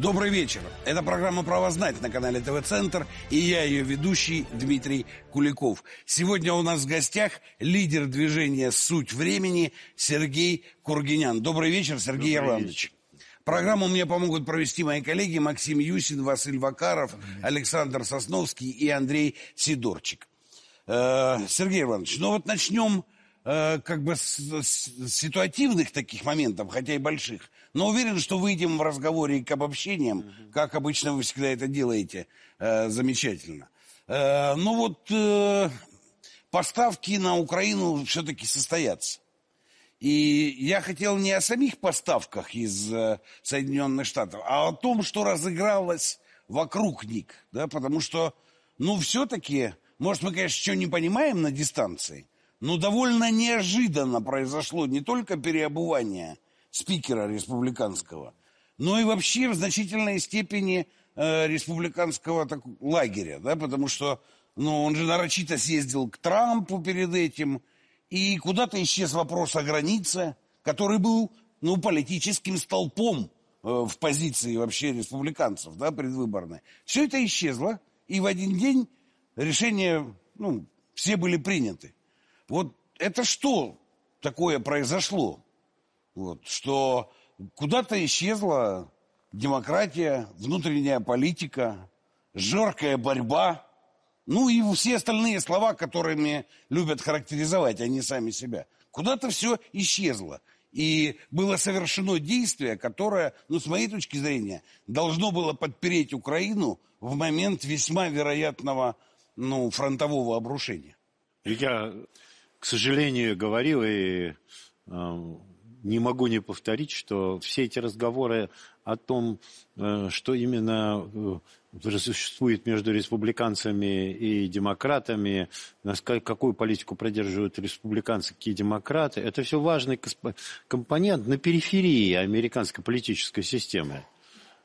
Добрый вечер. Это программа «Право знать» на канале ТВ-центр и я ее ведущий Дмитрий Куликов. Сегодня у нас в гостях лидер движения «Суть времени» Сергей Кургинян. Добрый вечер, Сергей Добрый Ирландович. Программу мне помогут провести мои коллеги Максим Юсин, Василь Вакаров, Александр Сосновский и Андрей Сидорчик. Э, Сергей Иванович, ну вот начнем Э, как бы с, с, ситуативных таких моментов, хотя и больших, но уверен, что выйдем в разговоре и к обобщениям, угу. как обычно вы всегда это делаете, э, замечательно. Э, но ну вот э, поставки на Украину все-таки состоятся. И я хотел не о самих поставках из э, Соединенных Штатов, а о том, что разыгралось вокруг них, да, потому что, ну, все-таки, может, мы, конечно, что не понимаем на дистанции, но довольно неожиданно произошло не только переобувание спикера республиканского, но и вообще в значительной степени э, республиканского так, лагеря, да, потому что ну, он же нарочито съездил к Трампу перед этим, и куда-то исчез вопрос о границе, который был ну, политическим столпом э, в позиции вообще республиканцев да, предвыборной. Все это исчезло, и в один день решения ну, все были приняты. Вот это что такое произошло? Вот, что куда-то исчезла демократия, внутренняя политика, жаркая борьба, ну и все остальные слова, которыми любят характеризовать они а сами себя. Куда-то все исчезло. И было совершено действие, которое, ну, с моей точки зрения, должно было подпереть Украину в момент весьма вероятного ну, фронтового обрушения. Я к сожалению, говорил и э, не могу не повторить, что все эти разговоры о том, э, что именно э, существует между республиканцами и демократами, насколько, какую политику продерживают республиканцы, какие демократы, это все важный компонент на периферии американской политической системы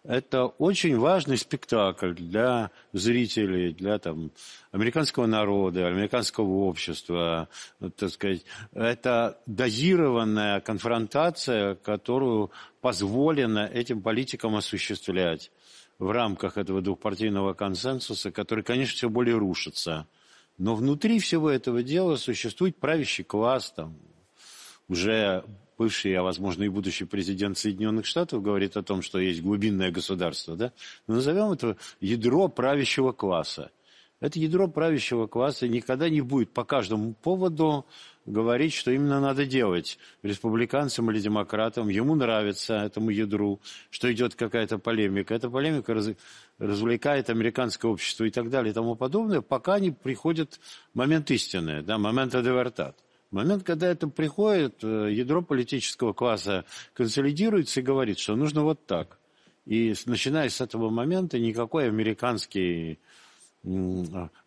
это очень важный спектакль для зрителей, для там, американского народа, американского общества. Так сказать. Это дозированная конфронтация, которую позволено этим политикам осуществлять в рамках этого двухпартийного консенсуса, который, конечно, все более рушится. Но внутри всего этого дела существует правящий класс, там, уже бывший, а возможно и будущий президент Соединенных Штатов говорит о том, что есть глубинное государство, да? Мы ну, назовем это ядро правящего класса. Это ядро правящего класса никогда не будет по каждому поводу говорить, что именно надо делать республиканцам или демократам. Ему нравится этому ядру, что идет какая-то полемика. Эта полемика раз, развлекает американское общество и так далее и тому подобное, пока не приходит момент истины, да, момент адевертат момент, когда это приходит, э, ядро политического класса консолидируется и говорит, что нужно вот так. И начиная с этого момента никакой американский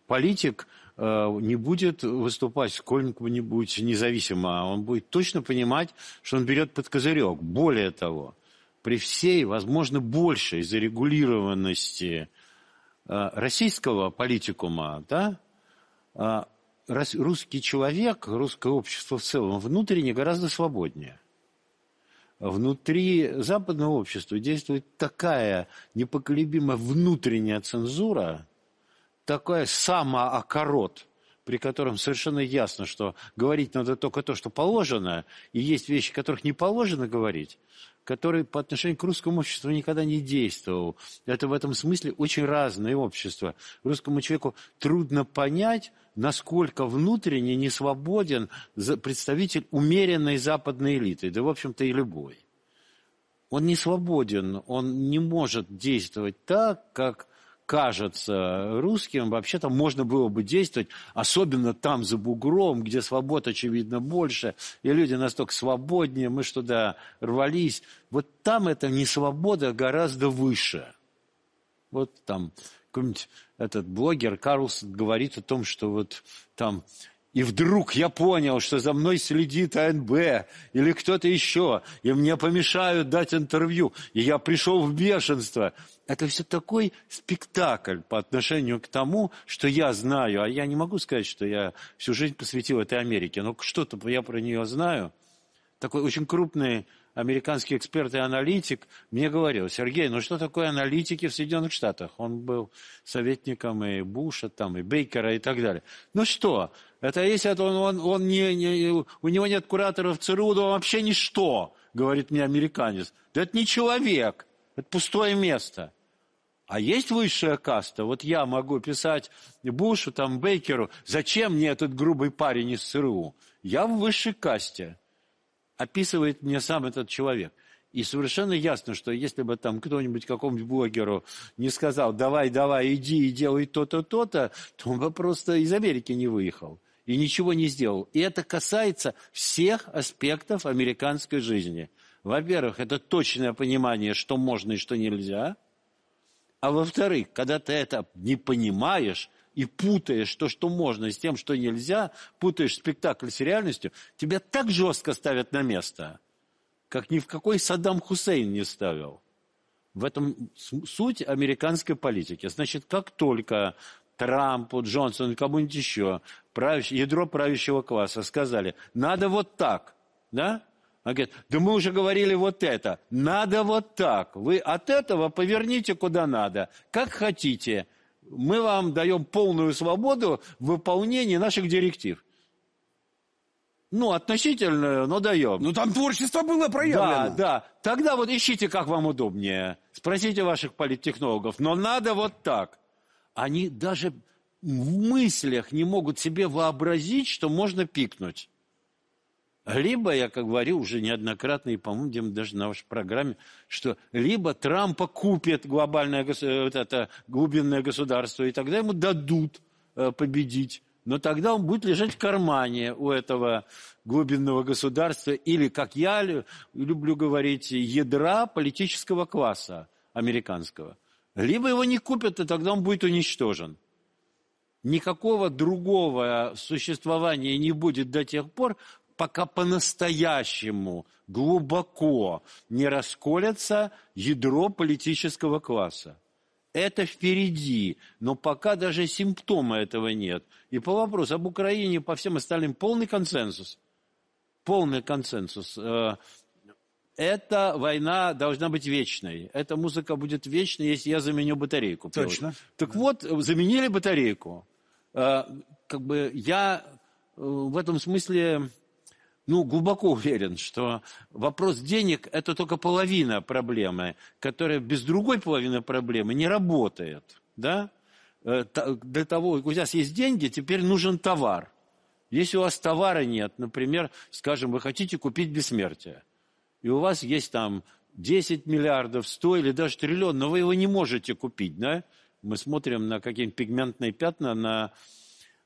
политик э, не будет выступать сколько-нибудь независимо, он будет точно понимать, что он берет под козырек. Более того, при всей, возможно, большей зарегулированности э, российского политикума, да, русский человек, русское общество в целом внутренне гораздо свободнее. Внутри западного общества действует такая непоколебимая внутренняя цензура, такой самоокорот, при котором совершенно ясно, что говорить надо только то, что положено, и есть вещи, которых не положено говорить, который по отношению к русскому обществу никогда не действовал. Это в этом смысле очень разное общество. Русскому человеку трудно понять, насколько внутренне не свободен представитель умеренной западной элиты, да, в общем-то, и любой. Он не свободен, он не может действовать так, как кажется русским, вообще-то можно было бы действовать, особенно там за бугром, где свобод, очевидно, больше, и люди настолько свободнее, мы что туда рвались. Вот там эта несвобода гораздо выше. Вот там какой-нибудь этот блогер Карлс говорит о том, что вот там и вдруг я понял, что за мной следит АНБ или кто-то еще, и мне помешают дать интервью, и я пришел в бешенство. Это все такой спектакль по отношению к тому, что я знаю. А я не могу сказать, что я всю жизнь посвятил этой Америке, но что-то я про нее знаю. Такой очень крупный американский эксперт и аналитик, мне говорил, Сергей, ну что такое аналитики в Соединенных Штатах? Он был советником и Буша, там, и Бейкера и так далее. Ну что, это если он, он, он не, не, у него нет кураторов ЦРУ, да он вообще ничто, говорит мне американец. Да это не человек, это пустое место. А есть высшая каста? Вот я могу писать Бушу, там, Бейкеру, зачем мне этот грубый парень из ЦРУ? Я в высшей касте описывает мне сам этот человек. И совершенно ясно, что если бы там кто-нибудь какому-нибудь блогеру не сказал, давай, давай, иди и делай то-то, то-то, то он бы просто из Америки не выехал и ничего не сделал. И это касается всех аспектов американской жизни. Во-первых, это точное понимание, что можно и что нельзя. А во-вторых, когда ты это не понимаешь, и путаешь то, что можно, с тем, что нельзя, путаешь спектакль с реальностью, тебя так жестко ставят на место, как ни в какой Саддам Хусейн не ставил. В этом суть американской политики. Значит, как только Трампу, Джонсону, кому-нибудь еще, правящ, ядро правящего класса сказали, надо вот так, да? Он говорит, да мы уже говорили вот это, надо вот так, вы от этого поверните куда надо, как хотите – мы вам даем полную свободу в выполнении наших директив. Ну, относительно, но даем. Ну, там творчество было проявлено. Да, да. Тогда вот ищите, как вам удобнее. Спросите ваших политтехнологов. Но надо вот так. Они даже в мыслях не могут себе вообразить, что можно пикнуть. Либо, я как говорил уже неоднократно, и, по-моему, где-то даже на вашей программе, что либо Трампа купит глобальное э, вот это, глубинное государство, и тогда ему дадут э, победить. Но тогда он будет лежать в кармане у этого глубинного государства или, как я люблю говорить, ядра политического класса американского. Либо его не купят, и тогда он будет уничтожен. Никакого другого существования не будет до тех пор, пока по-настоящему, глубоко не расколется ядро политического класса. Это впереди, но пока даже симптома этого нет. И по вопросу об Украине, по всем остальным, полный консенсус. Полный консенсус. Э, эта война должна быть вечной. Эта музыка будет вечной, если я заменю батарейку. Точно. Так да. вот, э, заменили батарейку. Э, как бы я в этом смысле ну, глубоко уверен, что вопрос денег – это только половина проблемы, которая без другой половины проблемы не работает, да? Э, для того, у вас есть деньги, теперь нужен товар. Если у вас товара нет, например, скажем, вы хотите купить бессмертие, и у вас есть там 10 миллиардов, 100 или даже триллион, но вы его не можете купить, да? Мы смотрим на какие-нибудь пигментные пятна на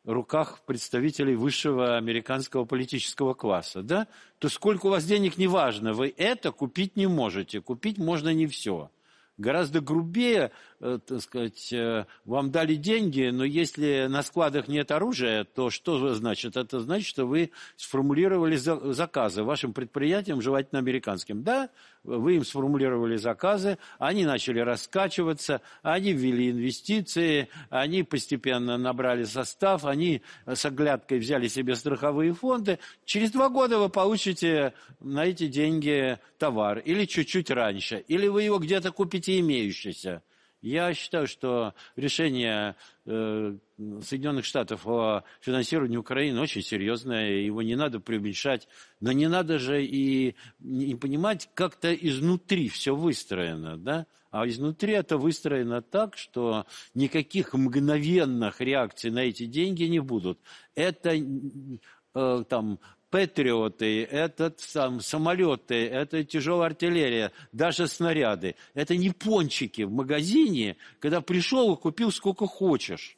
руках представителей высшего американского политического класса, да, то сколько у вас денег, неважно, вы это купить не можете. Купить можно не все. Гораздо грубее, э, так сказать, э, вам дали деньги, но если на складах нет оружия, то что значит? Это значит, что вы сформулировали заказы вашим предприятиям, желательно американским. Да, вы им сформулировали заказы, они начали раскачиваться, они ввели инвестиции, они постепенно набрали состав, они с оглядкой взяли себе страховые фонды. Через два года вы получите на эти деньги товар или чуть-чуть раньше, или вы его где-то купите имеющийся. Я считаю, что решение э, Соединенных Штатов о финансировании Украины очень серьезное, его не надо преуменьшать, но не надо же и, не понимать, как-то изнутри все выстроено, да? А изнутри это выстроено так, что никаких мгновенных реакций на эти деньги не будут. Это э, там патриоты, это сам, самолеты, это тяжелая артиллерия, даже снаряды. Это не пончики в магазине, когда пришел и купил сколько хочешь.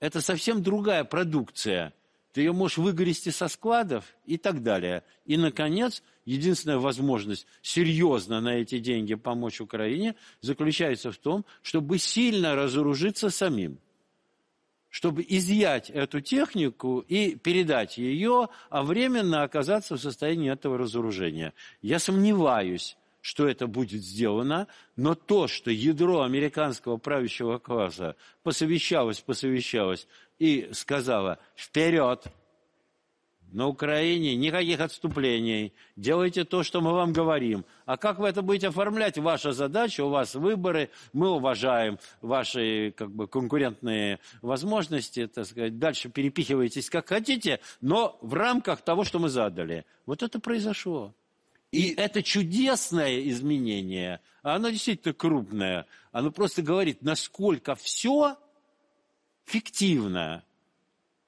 Это совсем другая продукция. Ты ее можешь выгрести со складов и так далее. И, наконец, единственная возможность серьезно на эти деньги помочь Украине заключается в том, чтобы сильно разоружиться самим чтобы изъять эту технику и передать ее, а временно оказаться в состоянии этого разоружения. Я сомневаюсь, что это будет сделано, но то, что ядро американского правящего класса посовещалось, посовещалось и сказала «вперед!» на Украине никаких отступлений. Делайте то, что мы вам говорим. А как вы это будете оформлять? Ваша задача, у вас выборы. Мы уважаем ваши как бы, конкурентные возможности. Так сказать. Дальше перепихивайтесь как хотите, но в рамках того, что мы задали. Вот это произошло. И, и это чудесное изменение. Оно действительно крупное. Оно просто говорит, насколько все фиктивно.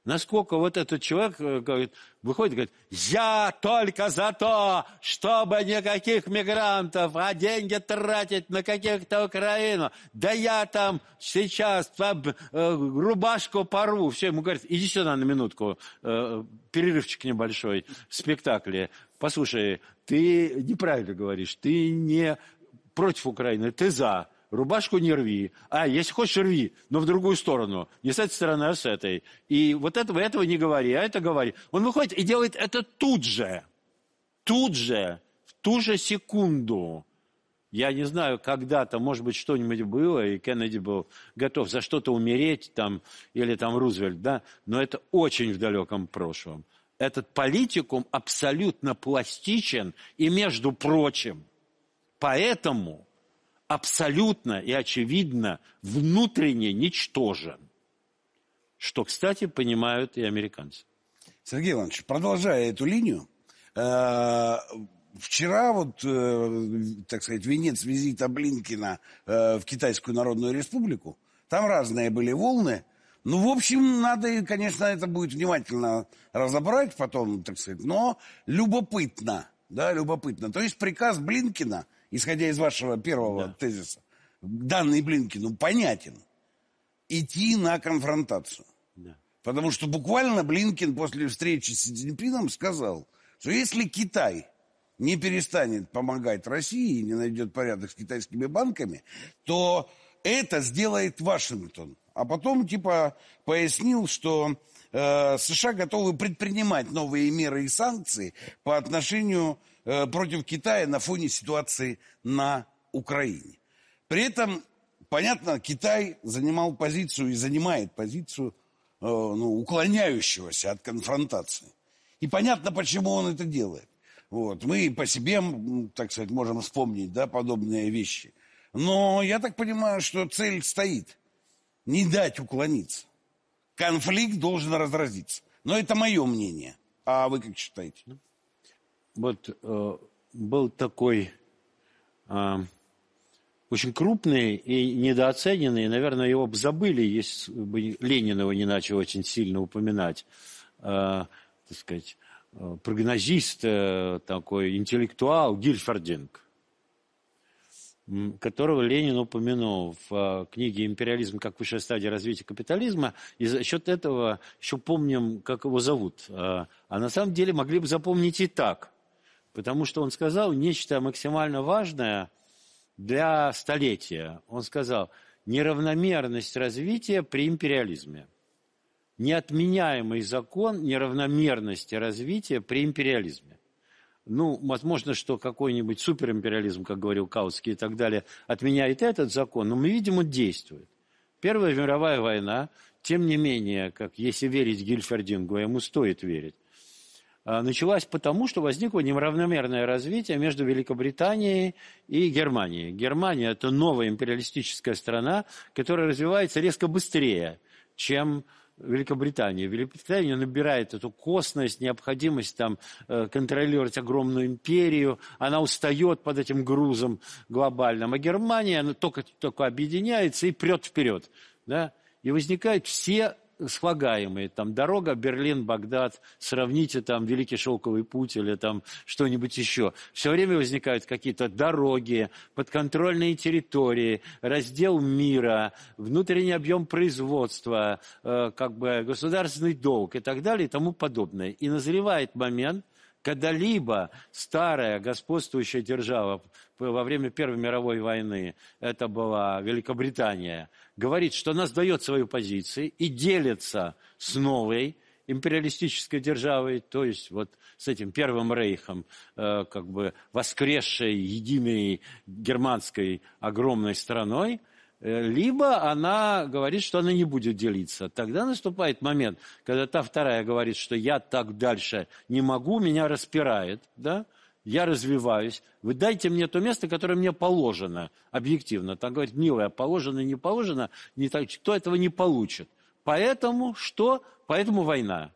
Насколько вот этот человек э, говорит, выходит и говорит, я только за то, чтобы никаких мигрантов, а деньги тратить на каких-то Украину. Да я там сейчас там, э, рубашку порву. Все, ему говорят, иди сюда на минутку, э, перерывчик небольшой в спектакле. Послушай, ты неправильно говоришь, ты не против Украины, ты за рубашку не рви. А, если хочешь, рви, но в другую сторону. Не с этой стороны, а с этой. И вот этого, этого не говори, а это говори. Он выходит и делает это тут же. Тут же, в ту же секунду. Я не знаю, когда-то, может быть, что-нибудь было, и Кеннеди был готов за что-то умереть, там, или там Рузвельт, да, но это очень в далеком прошлом. Этот политикум абсолютно пластичен и, между прочим, поэтому – абсолютно и очевидно внутренне ничтожен. Что, кстати, понимают и американцы. Сергей Иванович, продолжая эту линию, э, вчера вот, э, так сказать, венец визита Блинкина э, в Китайскую Народную Республику, там разные были волны. Ну, в общем, надо, конечно, это будет внимательно разобрать потом, так сказать, но любопытно, да, любопытно. То есть приказ Блинкина – исходя из вашего первого да. тезиса, данный Блинкин, ну понятен. Идти на конфронтацию. Да. Потому что буквально Блинкин после встречи с Цзиньпином сказал, что если Китай не перестанет помогать России и не найдет порядок с китайскими банками, то это сделает Вашингтон. А потом типа пояснил, что э, США готовы предпринимать новые меры и санкции по отношению к Э, против Китая на фоне ситуации на Украине. При этом, понятно, Китай занимал позицию и занимает позицию э, ну, уклоняющегося от конфронтации. И понятно, почему он это делает. Вот. Мы по себе, так сказать, можем вспомнить да, подобные вещи. Но я так понимаю, что цель стоит. Не дать уклониться. Конфликт должен разразиться. Но это мое мнение. А вы как считаете? Ну, вот э, был такой э, очень крупный и недооцененный, наверное, его бы забыли, если бы Ленин его не начал очень сильно упоминать, э, так сказать, э, прогнозист, э, такой интеллектуал Гильфординг, которого Ленин упомянул в э, книге «Империализм как высшая стадия развития капитализма». И за счет этого еще помним, как его зовут. Э, а на самом деле могли бы запомнить и так – потому что он сказал нечто максимально важное для столетия. Он сказал, неравномерность развития при империализме. Неотменяемый закон неравномерности развития при империализме. Ну, возможно, что какой-нибудь суперимпериализм, как говорил Каутский и так далее, отменяет этот закон, но мы видим, он действует. Первая мировая война, тем не менее, как если верить Гильфердингу, ему стоит верить, Э, началась потому, что возникло неравномерное развитие между Великобританией и Германией. Германия – это новая империалистическая страна, которая развивается резко быстрее, чем Великобритания. Великобритания набирает эту косность, необходимость там э, контролировать огромную империю. Она устает под этим грузом глобальным. А Германия она только, только объединяется и прет вперед. Да? И возникают все слагаемые, там, дорога Берлин-Багдад, сравните там Великий Шелковый путь или там что-нибудь еще. Все время возникают какие-то дороги, подконтрольные территории, раздел мира, внутренний объем производства, э, как бы государственный долг и так далее и тому подобное. И назревает момент, когда либо старая господствующая держава во время Первой мировой войны, это была Великобритания, говорит, что она сдает свою позицию и делится с новой империалистической державой, то есть вот с этим Первым Рейхом, э, как бы воскресшей единой германской огромной страной, э, либо она говорит, что она не будет делиться. Тогда наступает момент, когда та вторая говорит, что я так дальше не могу, меня распирает, да, я развиваюсь, вы дайте мне то место, которое мне положено, объективно. Там говорит, милая, положено, не положено, не так, кто этого не получит. Поэтому что? Поэтому война.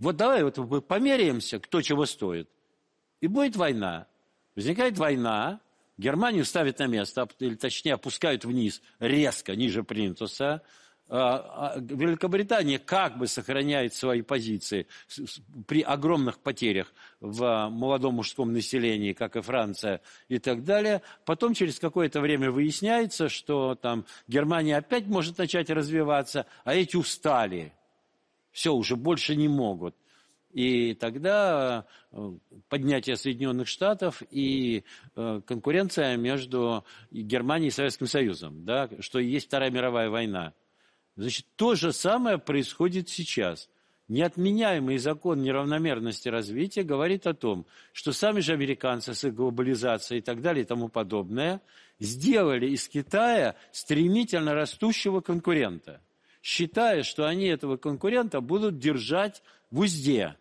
Вот давай вот мы померяемся, кто чего стоит. И будет война. Возникает война, Германию ставят на место, или точнее опускают вниз, резко, ниже Плинтуса. Э, а, Великобритания как бы сохраняет свои позиции при огромных потерях в э, молодом мужском населении, как и Франция и так далее. Потом через какое-то время выясняется, что там Германия опять может начать развиваться, а эти устали. Все, уже больше не могут. И тогда э, поднятие Соединенных Штатов и конкуренция между Германией и Советским Союзом, да, что и есть Вторая мировая война. Значит, то же самое происходит сейчас. Неотменяемый закон неравномерности развития говорит о том, что сами же американцы с их глобализацией и так далее и тому подобное сделали из Китая стремительно растущего конкурента, считая, что они этого конкурента будут держать в узде.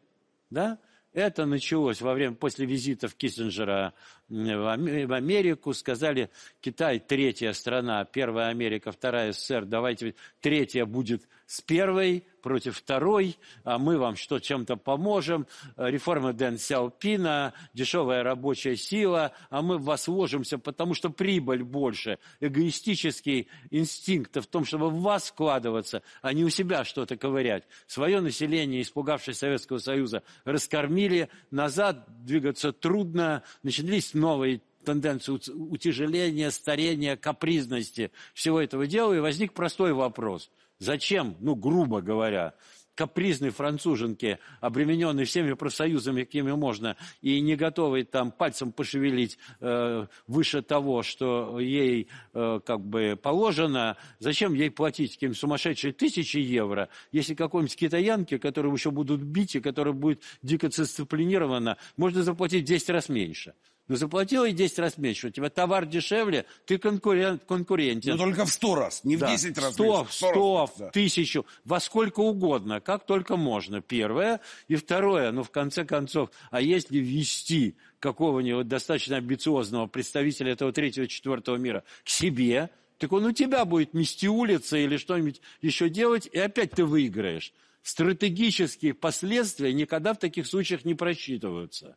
Да? Это началось во время, после визитов Киссинджера Э, в Америку, сказали, Китай третья страна, первая Америка, вторая СССР, давайте третья будет с первой против второй, а мы вам что чем-то поможем, э, реформа Дэн Сяопина, дешевая рабочая сила, а мы в вас вложимся, потому что прибыль больше, эгоистический инстинкт в том, чтобы в вас складываться а не у себя что-то ковырять. Свое население, испугавшись Советского Союза, раскормили, назад двигаться трудно, начались новой тенденции утяжеления, старения, капризности всего этого дела, и возник простой вопрос. Зачем, ну, грубо говоря, капризной француженке, обремененной всеми профсоюзами, какими можно, и не готовой там пальцем пошевелить э, выше того, что ей э, как бы положено, зачем ей платить каким сумасшедшие тысячи евро, если какой-нибудь китаянке, которую еще будут бить и которая будет дико дисциплинирована, можно заплатить в 10 раз меньше. Ну заплатил и 10 раз меньше. У тебя товар дешевле, ты конкурент, конкурентен. Но ну, только в 100 раз, не в да. 10 раз 100, меньше. 100, 100 в да. тысячу, во сколько угодно, как только можно. Первое. И второе, ну в конце концов, а если ввести какого-нибудь достаточно амбициозного представителя этого третьего, четвертого мира к себе, так он у тебя будет мести улицы или что-нибудь еще делать, и опять ты выиграешь. Стратегические последствия никогда в таких случаях не просчитываются.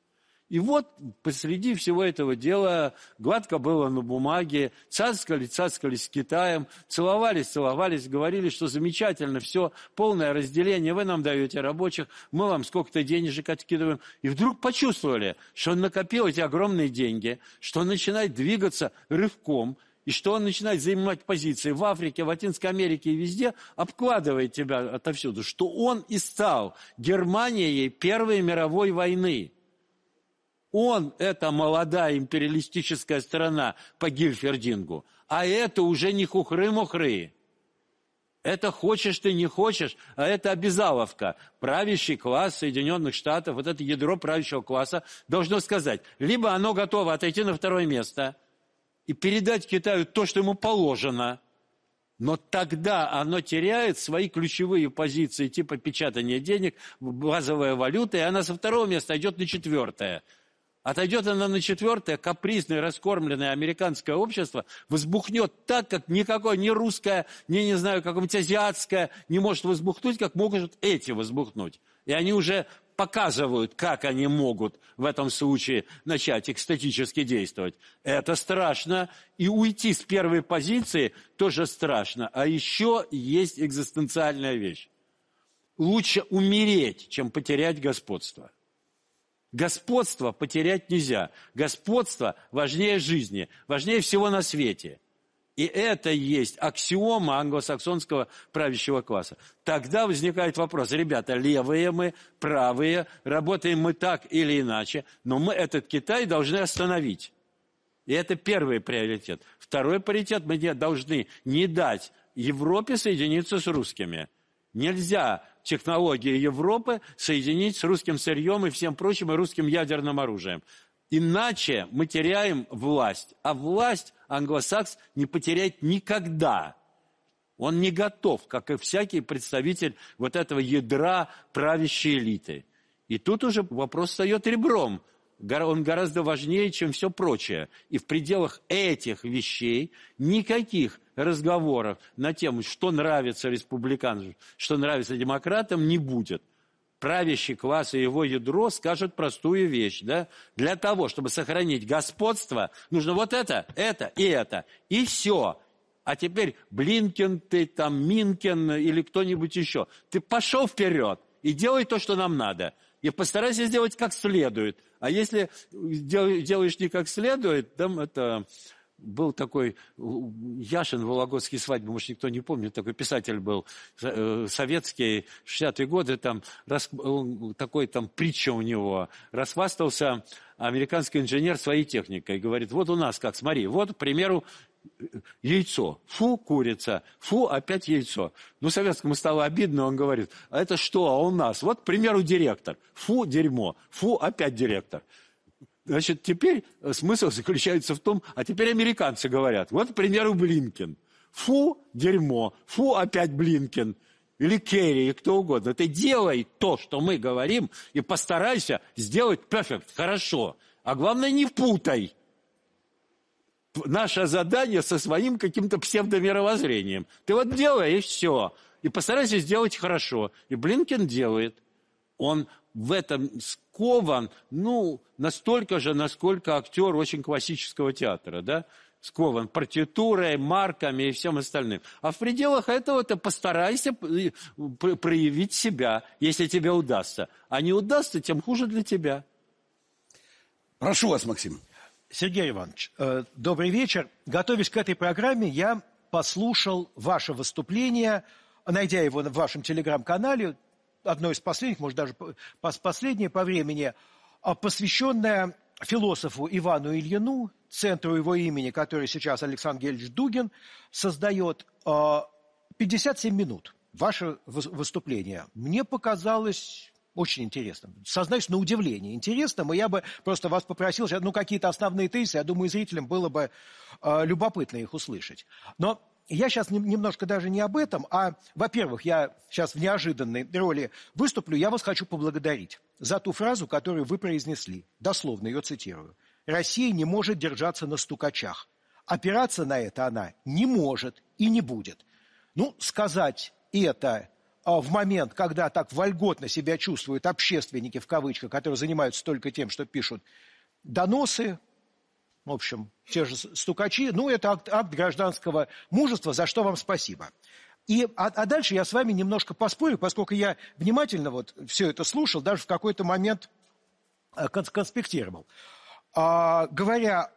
И вот посреди всего этого дела гладко было на бумаге, цацкали, цацкались с Китаем, целовались, целовались, говорили, что замечательно, все, полное разделение, вы нам даете рабочих, мы вам сколько-то денежек откидываем. И вдруг почувствовали, что он накопил эти огромные деньги, что он начинает двигаться рывком, и что он начинает занимать позиции в Африке, в Латинской Америке и везде, обкладывает тебя отовсюду, что он и стал Германией Первой мировой войны. Он – это молодая империалистическая страна по Гильфердингу. А это уже не хухры-мухры. Это хочешь ты, не хочешь, а это обязаловка. Правящий класс Соединенных Штатов, вот это ядро правящего класса должно сказать, либо оно готово отойти на второе место и передать Китаю то, что ему положено, но тогда оно теряет свои ключевые позиции типа печатания денег, базовая валюта, и она со второго места идет на четвертое – Отойдет она на четвертое, капризное, раскормленное американское общество возбухнет так, как никакое ни русское, ни, не знаю, какое-нибудь азиатское не может возбухнуть, как могут эти возбухнуть. И они уже показывают, как они могут в этом случае начать экстатически действовать. Это страшно. И уйти с первой позиции тоже страшно. А еще есть экзистенциальная вещь. Лучше умереть, чем потерять господство. Господство потерять нельзя. Господство важнее жизни, важнее всего на свете. И это есть аксиома англосаксонского правящего класса. Тогда возникает вопрос, ребята, левые мы, правые, работаем мы так или иначе, но мы этот Китай должны остановить. И это первый приоритет. Второй приоритет, мы не должны не дать Европе соединиться с русскими. Нельзя технологии Европы соединить с русским сырьем и всем прочим, и русским ядерным оружием. Иначе мы теряем власть. А власть англосакс не потеряет никогда. Он не готов, как и всякий представитель вот этого ядра правящей элиты. И тут уже вопрос встает ребром – он гораздо важнее, чем все прочее. И в пределах этих вещей никаких разговоров на тему, что нравится республиканцам, что нравится демократам, не будет. Правящий класс и его ядро скажут простую вещь. Да? Для того, чтобы сохранить господство, нужно вот это, это и это. И все. А теперь Блинкин, ты там Минкин или кто-нибудь еще. Ты пошел вперед и делай то, что нам надо. И постарайся сделать как следует – а если делаешь не как следует, там это был такой Яшин Вологодский свадьбы, может, никто не помнит, такой писатель был, э, советский, 60-е годы, там, рас, такой там притча у него, расхвастался американский инженер своей техникой, говорит, вот у нас как, смотри, вот, к примеру, яйцо. Фу, курица. Фу, опять яйцо. Ну, советскому стало обидно, он говорит, а это что, а у нас? Вот, к примеру, директор. Фу, дерьмо. Фу, опять директор. Значит, теперь э, смысл заключается в том, а теперь американцы говорят, вот, к примеру, Блинкин. Фу, дерьмо. Фу, опять Блинкин. Или Керри, и кто угодно. Ты делай то, что мы говорим, и постарайся сделать перфект, хорошо. А главное, не путай наше задание со своим каким-то псевдомировоззрением. Ты вот делай и все, и постарайся сделать хорошо. И Блинкин делает. Он в этом скован, ну, настолько же, насколько актер очень классического театра, да, скован партитурой, марками и всем остальным. А в пределах этого ты постарайся проявить себя, если тебе удастся. А не удастся, тем хуже для тебя. Прошу вас, Максим. Сергей Иванович, э, добрый вечер. Готовясь к этой программе, я послушал ваше выступление, найдя его в вашем телеграм-канале, одно из последних, может даже последнее по времени, а, посвященное философу Ивану Ильину, центру его имени, который сейчас Александр Гельевич Дугин создает, 57 а, минут ваше выступление. Мне показалось очень интересно. Сознаюсь, на удивление интересным. И я бы просто вас попросил, ну, какие-то основные тезисы, я думаю, зрителям было бы э, любопытно их услышать. Но я сейчас немножко даже не об этом, а, во-первых, я сейчас в неожиданной роли выступлю. Я вас хочу поблагодарить за ту фразу, которую вы произнесли. Дословно ее цитирую. «Россия не может держаться на стукачах. Опираться на это она не может и не будет». Ну, сказать это а, в момент, когда так вольготно себя чувствуют общественники, в кавычках, которые занимаются только тем, что пишут доносы, в общем, те же стукачи, ну, это акт, акт гражданского мужества, за что вам спасибо. И, а, а дальше я с вами немножко поспорю, поскольку я внимательно вот все это слушал, даже в какой-то момент э, конспектировал. А, говоря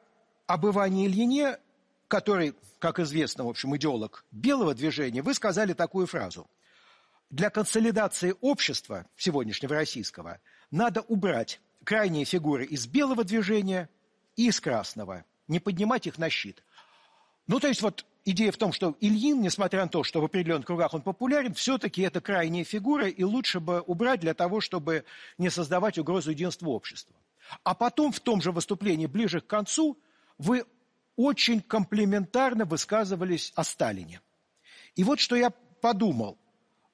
об Иване Ильине, который, как известно, в общем, идеолог белого движения, вы сказали такую фразу – для консолидации общества сегодняшнего российского надо убрать крайние фигуры из белого движения и из красного, не поднимать их на щит. Ну, то есть вот идея в том, что Ильин, несмотря на то, что в определенных кругах он популярен, все-таки это крайняя фигура, и лучше бы убрать для того, чтобы не создавать угрозу единства общества. А потом в том же выступлении, ближе к концу, вы очень комплементарно высказывались о Сталине. И вот что я подумал –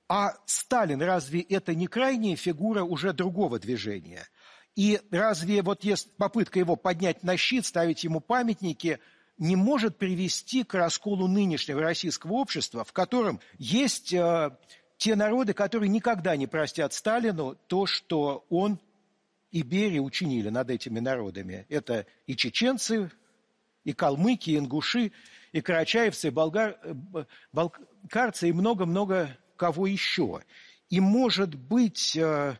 а Сталин разве это не крайняя фигура уже другого движения? И разве вот есть попытка его поднять на щит, ставить ему памятники, не может привести к расколу нынешнего российского общества, в котором есть э, те народы, которые никогда не простят Сталину то, что он и Берия учинили над этими народами. Это и чеченцы, и калмыки, и ингуши, и карачаевцы, и болгар, э, балкарцы, и много-много кого еще. И, может быть, э,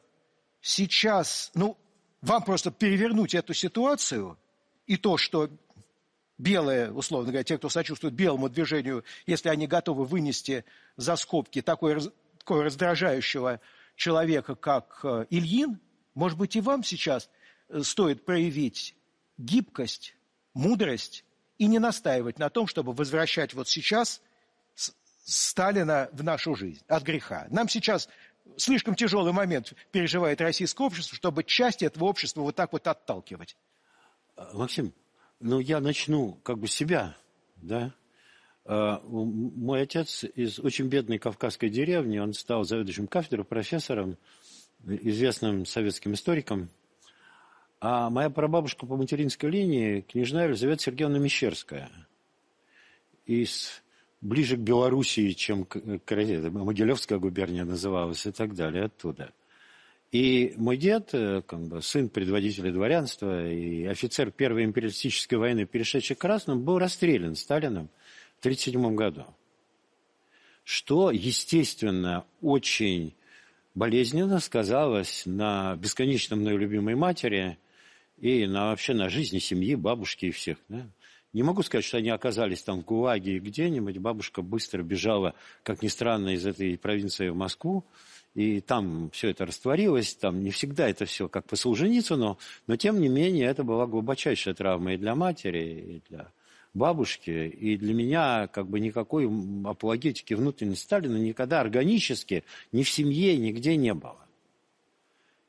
сейчас, ну, вам просто перевернуть эту ситуацию и то, что белые, условно говоря, те, кто сочувствует белому движению, если они готовы вынести за скобки такой, такой раздражающего человека, как э, Ильин, может быть, и вам сейчас э, стоит проявить гибкость, мудрость и не настаивать на том, чтобы возвращать вот сейчас – Сталина в нашу жизнь, от греха. Нам сейчас слишком тяжелый момент переживает российское общество, чтобы часть этого общества вот так вот отталкивать. А, Максим, ну я начну как бы себя, да. А, мой отец из очень бедной кавказской деревни, он стал заведующим кафедрой, профессором, известным советским историком. А моя прабабушка по материнской линии, княжна Елизавета Сергеевна Мещерская, из ближе к Белоруссии, чем к, к Могилевская губерния называлась и так далее, оттуда. И мой дед, э, как бы, сын предводителя дворянства и офицер Первой империалистической войны, перешедший к Красным, был расстрелян Сталином в 1937 году. Что, естественно, очень болезненно сказалось на бесконечно мной любимой матери и на, вообще на жизни семьи, бабушки и всех. Да? Не могу сказать, что они оказались там в ГУАГе где-нибудь. Бабушка быстро бежала, как ни странно, из этой провинции в Москву. И там все это растворилось, там не всегда это все как по Солженицыну, но тем не менее это была глубочайшая травма и для матери, и для бабушки. И для меня как бы никакой апологетики внутренней Сталина никогда органически ни в семье, нигде не было.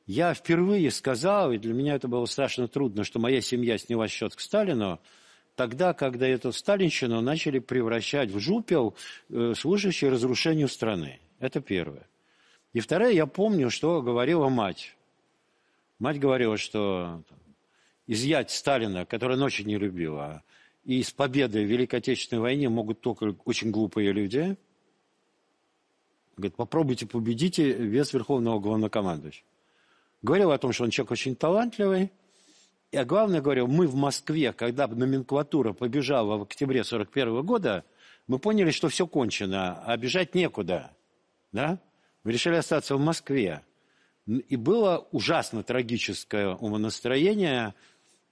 Я впервые сказал, и для меня это было страшно трудно, что моя семья сняла счет к Сталину – тогда, когда эту сталинщину начали превращать в жупел, э, служащий разрушению страны. Это первое. И второе, я помню, что говорила мать. Мать говорила, что изъять Сталина, который ночи не любила, и с победой в Великой Отечественной войне могут только очень глупые люди. Говорит, попробуйте победите вес Верховного Главнокомандующего. Говорил о том, что он человек очень талантливый, я главное говорю, мы в Москве, когда номенклатура побежала в октябре 41 года, мы поняли, что все кончено, а бежать некуда. Да? Мы решили остаться в Москве. И было ужасно трагическое умонастроение.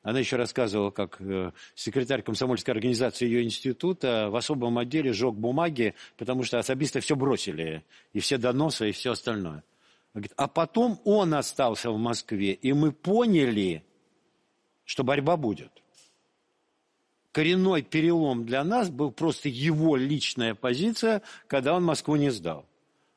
Она еще рассказывала, как э, секретарь комсомольской организации ее института в особом отделе жег бумаги, потому что особисты все бросили, и все доносы, и все остальное. а потом он остался в Москве, и мы поняли, что борьба будет. Коренной перелом для нас был просто его личная позиция, когда он Москву не сдал.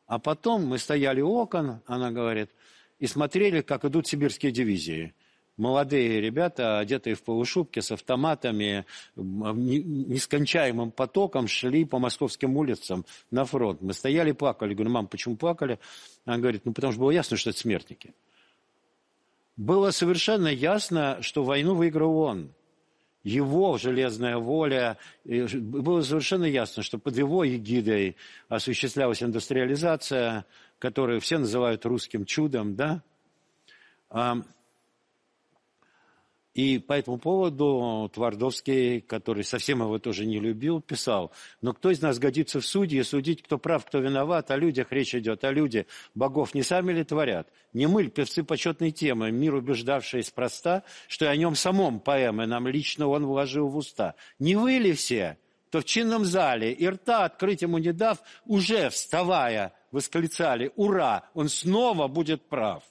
А потом мы стояли у окон, она говорит, и смотрели, как идут сибирские дивизии. Молодые ребята, одетые в полушубки, с автоматами, нескончаемым потоком шли по московским улицам на фронт. Мы стояли, плакали. Говорю, мам, почему плакали? Она говорит, ну, потому что было ясно, что это смертники было совершенно ясно, что войну выиграл он. Его железная воля, было совершенно ясно, что под его эгидой осуществлялась индустриализация, которую все называют русским чудом, да? И по этому поводу Твардовский, который совсем его тоже не любил, писал, но кто из нас годится в судьи, судить, кто прав, кто виноват, о людях речь идет, о а люди богов не сами ли творят? Не мыль, певцы почетной темы, мир убеждавший спроста, что и о нем самом поэмы нам лично он вложил в уста. Не вы ли все, то в чинном зале, и рта открыть ему не дав, уже вставая, восклицали «Ура! Он снова будет прав!»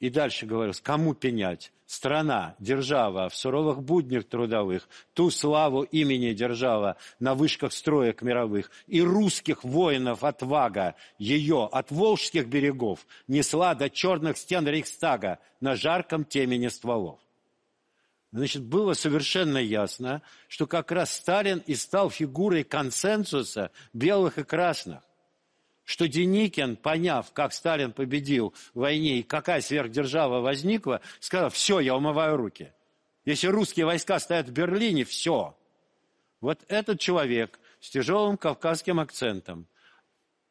И дальше говорилось, кому пенять? Страна, держава, в суровых буднях трудовых, ту славу имени держава на вышках строек мировых, и русских воинов отвага ее от волжских берегов несла до черных стен Рейхстага на жарком темени стволов. Значит, было совершенно ясно, что как раз Сталин и стал фигурой консенсуса белых и красных что Деникин, поняв, как Сталин победил в войне и какая сверхдержава возникла, сказал, все, я умываю руки. Если русские войска стоят в Берлине, все. Вот этот человек с тяжелым кавказским акцентом,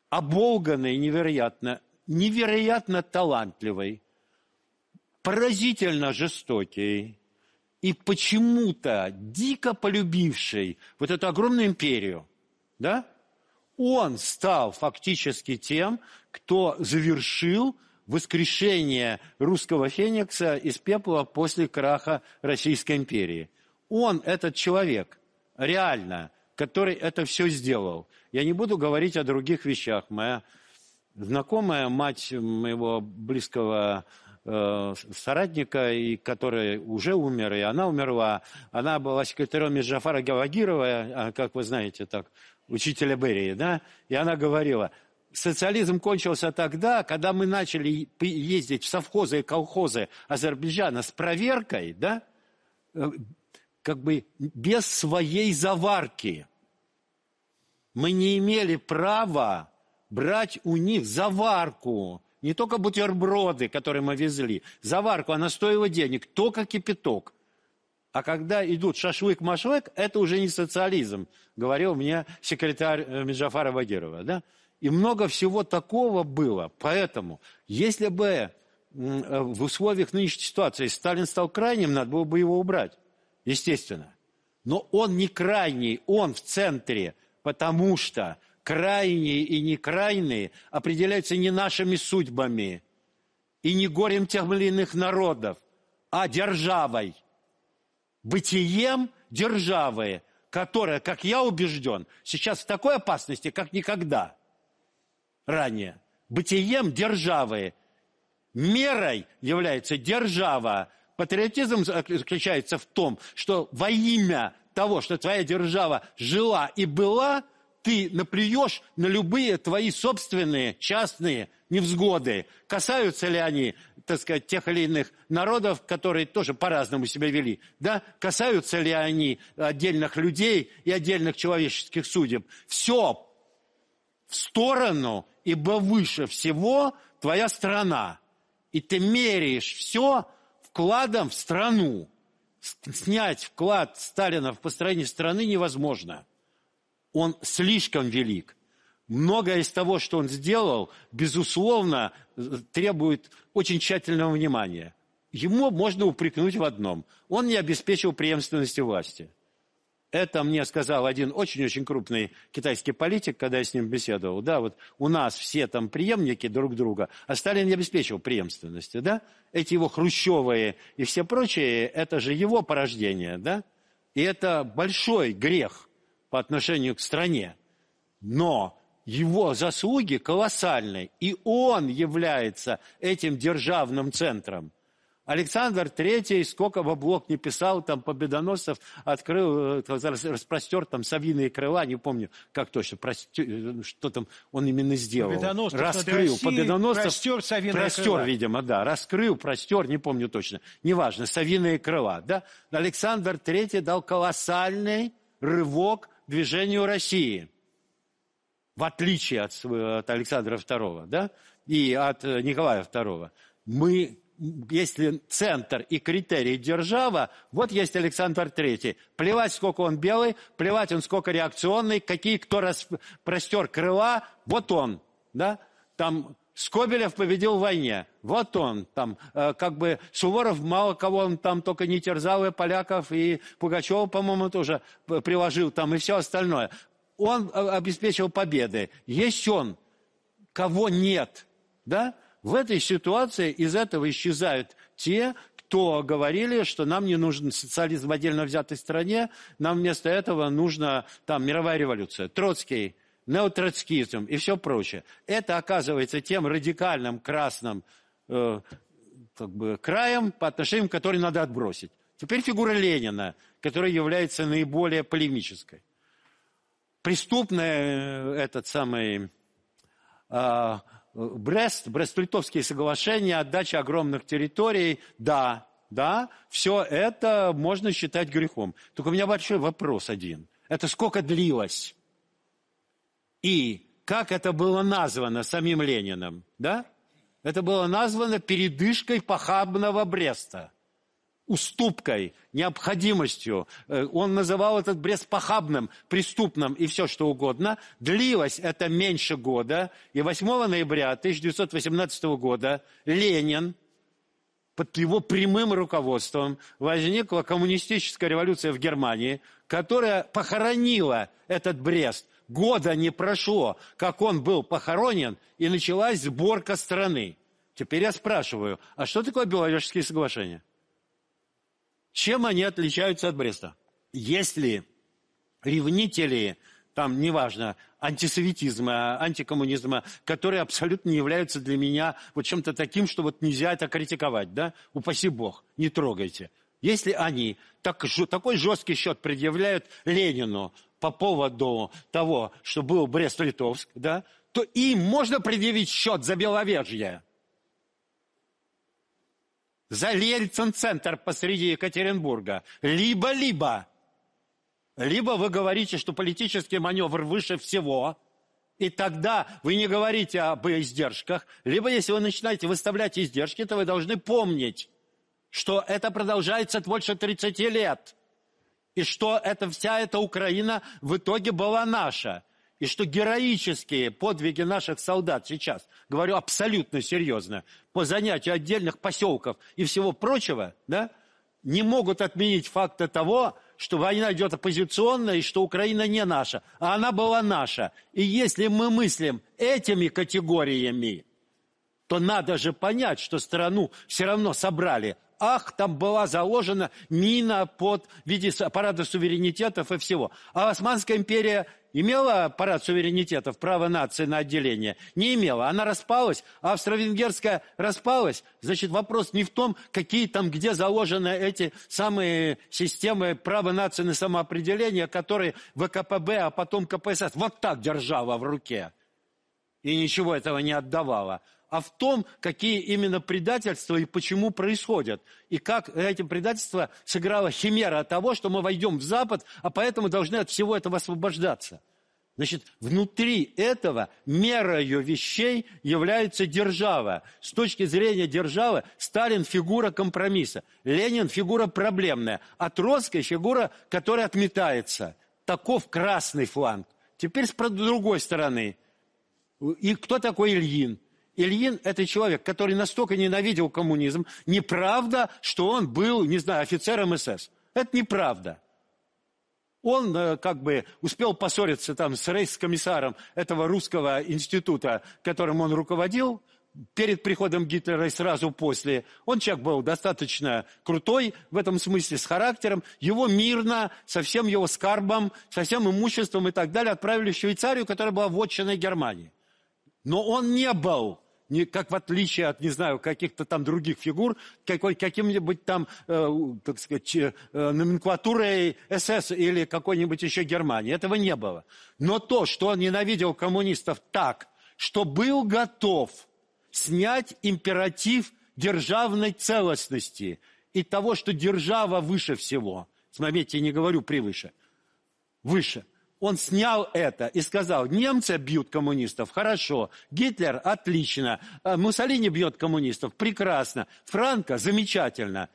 оболганный невероятно, невероятно талантливый, поразительно жестокий и почему-то дико полюбивший вот эту огромную империю, да, он стал фактически тем, кто завершил воскрешение русского феникса из пепла после краха Российской империи. Он, этот человек, реально, который это все сделал. Я не буду говорить о других вещах. Моя знакомая, мать моего близкого э, соратника, и который уже умер, и она умерла, она была секретарем Меджафара Гавагирова, а, как вы знаете, так учителя Берии, да, и она говорила, социализм кончился тогда, когда мы начали ездить в совхозы и колхозы Азербайджана с проверкой, да, э, как бы без своей заварки. Мы не имели права брать у них заварку, не только бутерброды, которые мы везли, заварку, она стоила денег, только кипяток. А когда идут шашлык-машлык, это уже не социализм, говорил мне секретарь э, Меджафара Багирова. Да? И много всего такого было. Поэтому, если бы э, в условиях нынешней ситуации Сталин стал крайним, надо было бы его убрать, естественно. Но он не крайний, он в центре, потому что крайние и не крайние определяются не нашими судьбами и не горем тех или иных народов, а державой – бытием державы, которая, как я убежден, сейчас в такой опасности, как никогда ранее. Бытием державы. Мерой является держава. Патриотизм э, заключается в том, что во имя того, что твоя держава жила и была, ты наплюешь на любые твои собственные частные невзгоды. Касаются ли они так сказать, тех или иных народов, которые тоже по-разному себя вели, да, касаются ли они отдельных людей и отдельных человеческих судеб. Все в сторону, ибо выше всего твоя страна. И ты меряешь все вкладом в страну. Снять вклад Сталина в построение страны невозможно. Он слишком велик многое из того, что он сделал, безусловно, требует очень тщательного внимания. Ему можно упрекнуть в одном. Он не обеспечил преемственности власти. Это мне сказал один очень-очень крупный китайский политик, когда я с ним беседовал. Да, вот у нас все там преемники друг друга, а Сталин не обеспечил преемственности, да? Эти его хрущевые и все прочие, это же его порождение, да? И это большой грех по отношению к стране. Но его заслуги колоссальны, и он является этим державным центром. Александр III, сколько баблок не писал, там победоносцев открыл, э, распростер там совиные крыла, не помню, как точно, простер, э, что там он именно сделал. Победоносцев раскрыл, победоносцев простер, совиные простер видимо, да, раскрыл, простер, не помню точно, неважно, совиные крыла, да. Александр III дал колоссальный рывок движению России – в отличие от, от Александра II да, и от э, Николая II, мы если центр и критерий держава, вот есть Александр Третий. Плевать, сколько он белый, плевать, он сколько реакционный, какие кто распростер крыла, вот он, да? Там Скобелев победил в войне, вот он там, э, как бы Суворов мало кого он там только не терзал, и поляков, и Пугачева, по-моему, тоже приложил там, и все остальное он э, обеспечил победы. Есть он, кого нет. Да? В этой ситуации из этого исчезают те, кто говорили, что нам не нужен социализм в отдельно взятой стране, нам вместо этого нужна там мировая революция. Троцкий, неотроцкизм и все прочее. Это оказывается тем радикальным красным э, как бы, краем, по отношению к которой надо отбросить. Теперь фигура Ленина, которая является наиболее полемической преступное э, этот самый а, Брест, Брест-Литовские соглашения, отдача огромных территорий, да, да, все это можно считать грехом. Только у меня большой вопрос один. Это сколько длилось? И как это было названо самим Лениным, да? Это было названо передышкой похабного Бреста – уступкой, необходимостью. Э, он называл этот брест похабным, преступным и все что угодно. Длилось это меньше года. И 8 ноября 1918 года Ленин под его прямым руководством возникла коммунистическая революция в Германии, которая похоронила этот Брест. Года не прошло, как он был похоронен, и началась сборка страны. Теперь я спрашиваю, а что такое Беловежские соглашения? Чем они отличаются от Бреста? Если ревнители, там, неважно, антисоветизма, антикоммунизма, которые абсолютно не являются для меня вот чем-то таким, что вот нельзя это критиковать, да? Упаси бог, не трогайте. Если они так, такой жесткий счет предъявляют Ленину по поводу того, что был Брест-Литовск, да, то им можно предъявить счет за беловежье за Ельцин-центр посреди Екатеринбурга. Либо-либо. Либо вы говорите, что политический маневр выше всего, и тогда вы не говорите об издержках. Либо если вы начинаете выставлять издержки, то вы должны помнить, что это продолжается больше 30 лет. И что это, вся эта Украина в итоге была наша. И что героические подвиги наших солдат сейчас говорю абсолютно серьезно, по занятию отдельных поселков и всего прочего, да, не могут отменить факта того, что война идет оппозиционная и что Украина не наша, а она была наша. И если мы мыслим этими категориями, то надо же понять, что страну все равно собрали Ах, там была заложена мина под в виде аппарата суверенитетов и всего. А Османская империя имела аппарат суверенитетов, право нации на отделение? Не имела. Она распалась, а австро-венгерская распалась. Значит, вопрос не в том, какие там, где заложены эти самые системы права нации на самоопределение, которые ВКПБ, а потом КПСС вот так держала в руке. И ничего этого не отдавала а в том, какие именно предательства и почему происходят. И как этим предательство сыграла химера от того, что мы войдем в Запад, а поэтому должны от всего этого освобождаться. Значит, внутри этого мерою вещей является держава. С точки зрения державы Сталин – фигура компромисса, Ленин – фигура проблемная, а Троцкий – фигура, которая отметается. Таков красный фланг. Теперь с другой стороны. И кто такой Ильин? Ильин – это человек, который настолько ненавидел коммунизм. Неправда, что он был, не знаю, офицером СС. Это неправда. Он э, как бы успел поссориться там с рейс-комиссаром этого русского института, которым он руководил, перед приходом Гитлера и сразу после. Он человек был достаточно крутой в этом смысле, с характером. Его мирно, со всем его скарбом, со всем имуществом и так далее отправили в Швейцарию, которая была в вотчиной Германии. Но он не был не, как в отличие от, не знаю, каких-то там других фигур, какой, каким-нибудь там, э, так сказать, э, номенклатурой СС или какой-нибудь еще Германии. Этого не было. Но то, что он ненавидел коммунистов так, что был готов снять императив державной целостности и того, что держава выше всего. Смотрите, я не говорю превыше. Выше он снял это и сказал, немцы бьют коммунистов, хорошо, Гитлер, отлично, э, Муссолини бьет коммунистов, прекрасно, Франко, замечательно.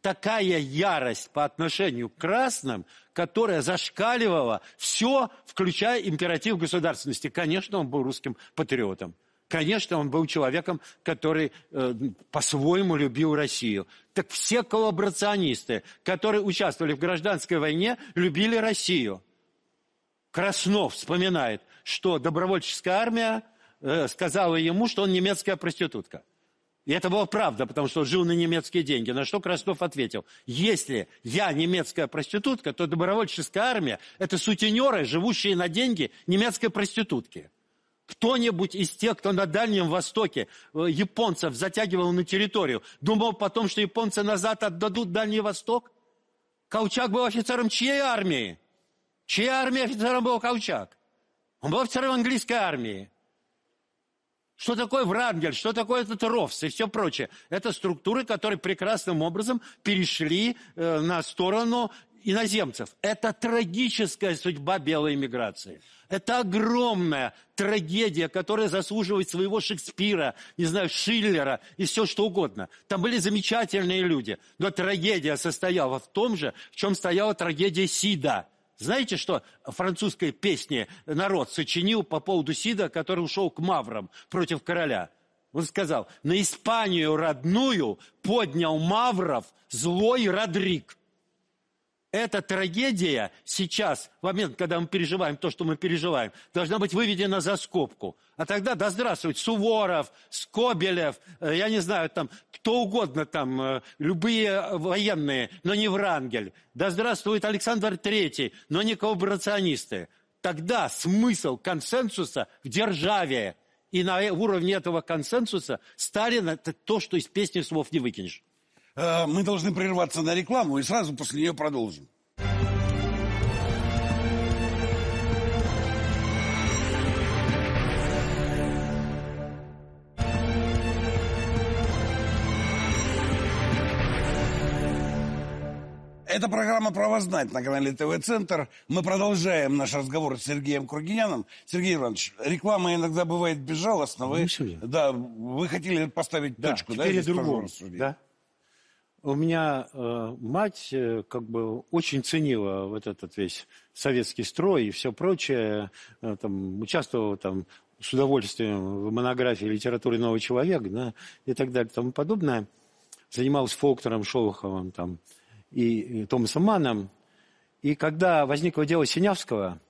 Такая ярость по отношению к красным, которая зашкаливала все, включая императив государственности. Конечно, он был русским патриотом. Конечно, он был человеком, который э, по-своему любил Россию. Так все коллаборационисты, которые участвовали в гражданской войне, любили Россию. Краснов вспоминает, что добровольческая армия э, сказала ему, что он немецкая проститутка. И это была правда, потому что он жил на немецкие деньги. На что Краснов ответил, если я немецкая проститутка, то добровольческая армия – это сутенеры, живущие на деньги немецкой проститутки. Кто-нибудь из тех, кто на Дальнем Востоке э, японцев затягивал на территорию, думал потом, что японцы назад отдадут Дальний Восток? Колчак был офицером чьей армии? Чья армия офицером был Колчак? Он был офицером английской армии. Что такое Врангель, что такое этот Ровс и все прочее. Это структуры, которые прекрасным образом перешли э, на сторону иноземцев. Это трагическая судьба белой миграции. Это огромная трагедия, которая заслуживает своего Шекспира, не знаю, Шиллера и все что угодно. Там были замечательные люди. Но трагедия состояла в том же, в чем стояла трагедия Сида – знаете, что французской песне народ сочинил по поводу Сида, который ушел к маврам против короля? Он сказал, на Испанию родную поднял мавров злой Родрик эта трагедия сейчас, в момент, когда мы переживаем то, что мы переживаем, должна быть выведена за скобку. А тогда, да здравствует, Суворов, Скобелев, э, я не знаю, там, кто угодно там, э, любые военные, но не Врангель. Да здравствует Александр Третий, но не коллаборационисты. Тогда смысл консенсуса в державе. И на уровне этого консенсуса Сталина это то, что из песни слов не выкинешь. Э, мы должны прерваться на рекламу и сразу после нее продолжим. Это программа «Про вас на канале ТВ-центр. Мы продолжаем наш разговор с Сергеем Кургиняном. Сергей Иванович, реклама иногда бывает безжалостна. Вы, да, вы хотели поставить да, точку, да? Теперь да, другому. Да у меня э, мать э, как бы очень ценила вот этот весь советский строй и все прочее, э, там, участвовала там с удовольствием в монографии литературы нового человека» да, и так далее и тому подобное. Занималась Фоктором Шолоховым там, и, и Томасом Маном. И когда возникло дело Синявского,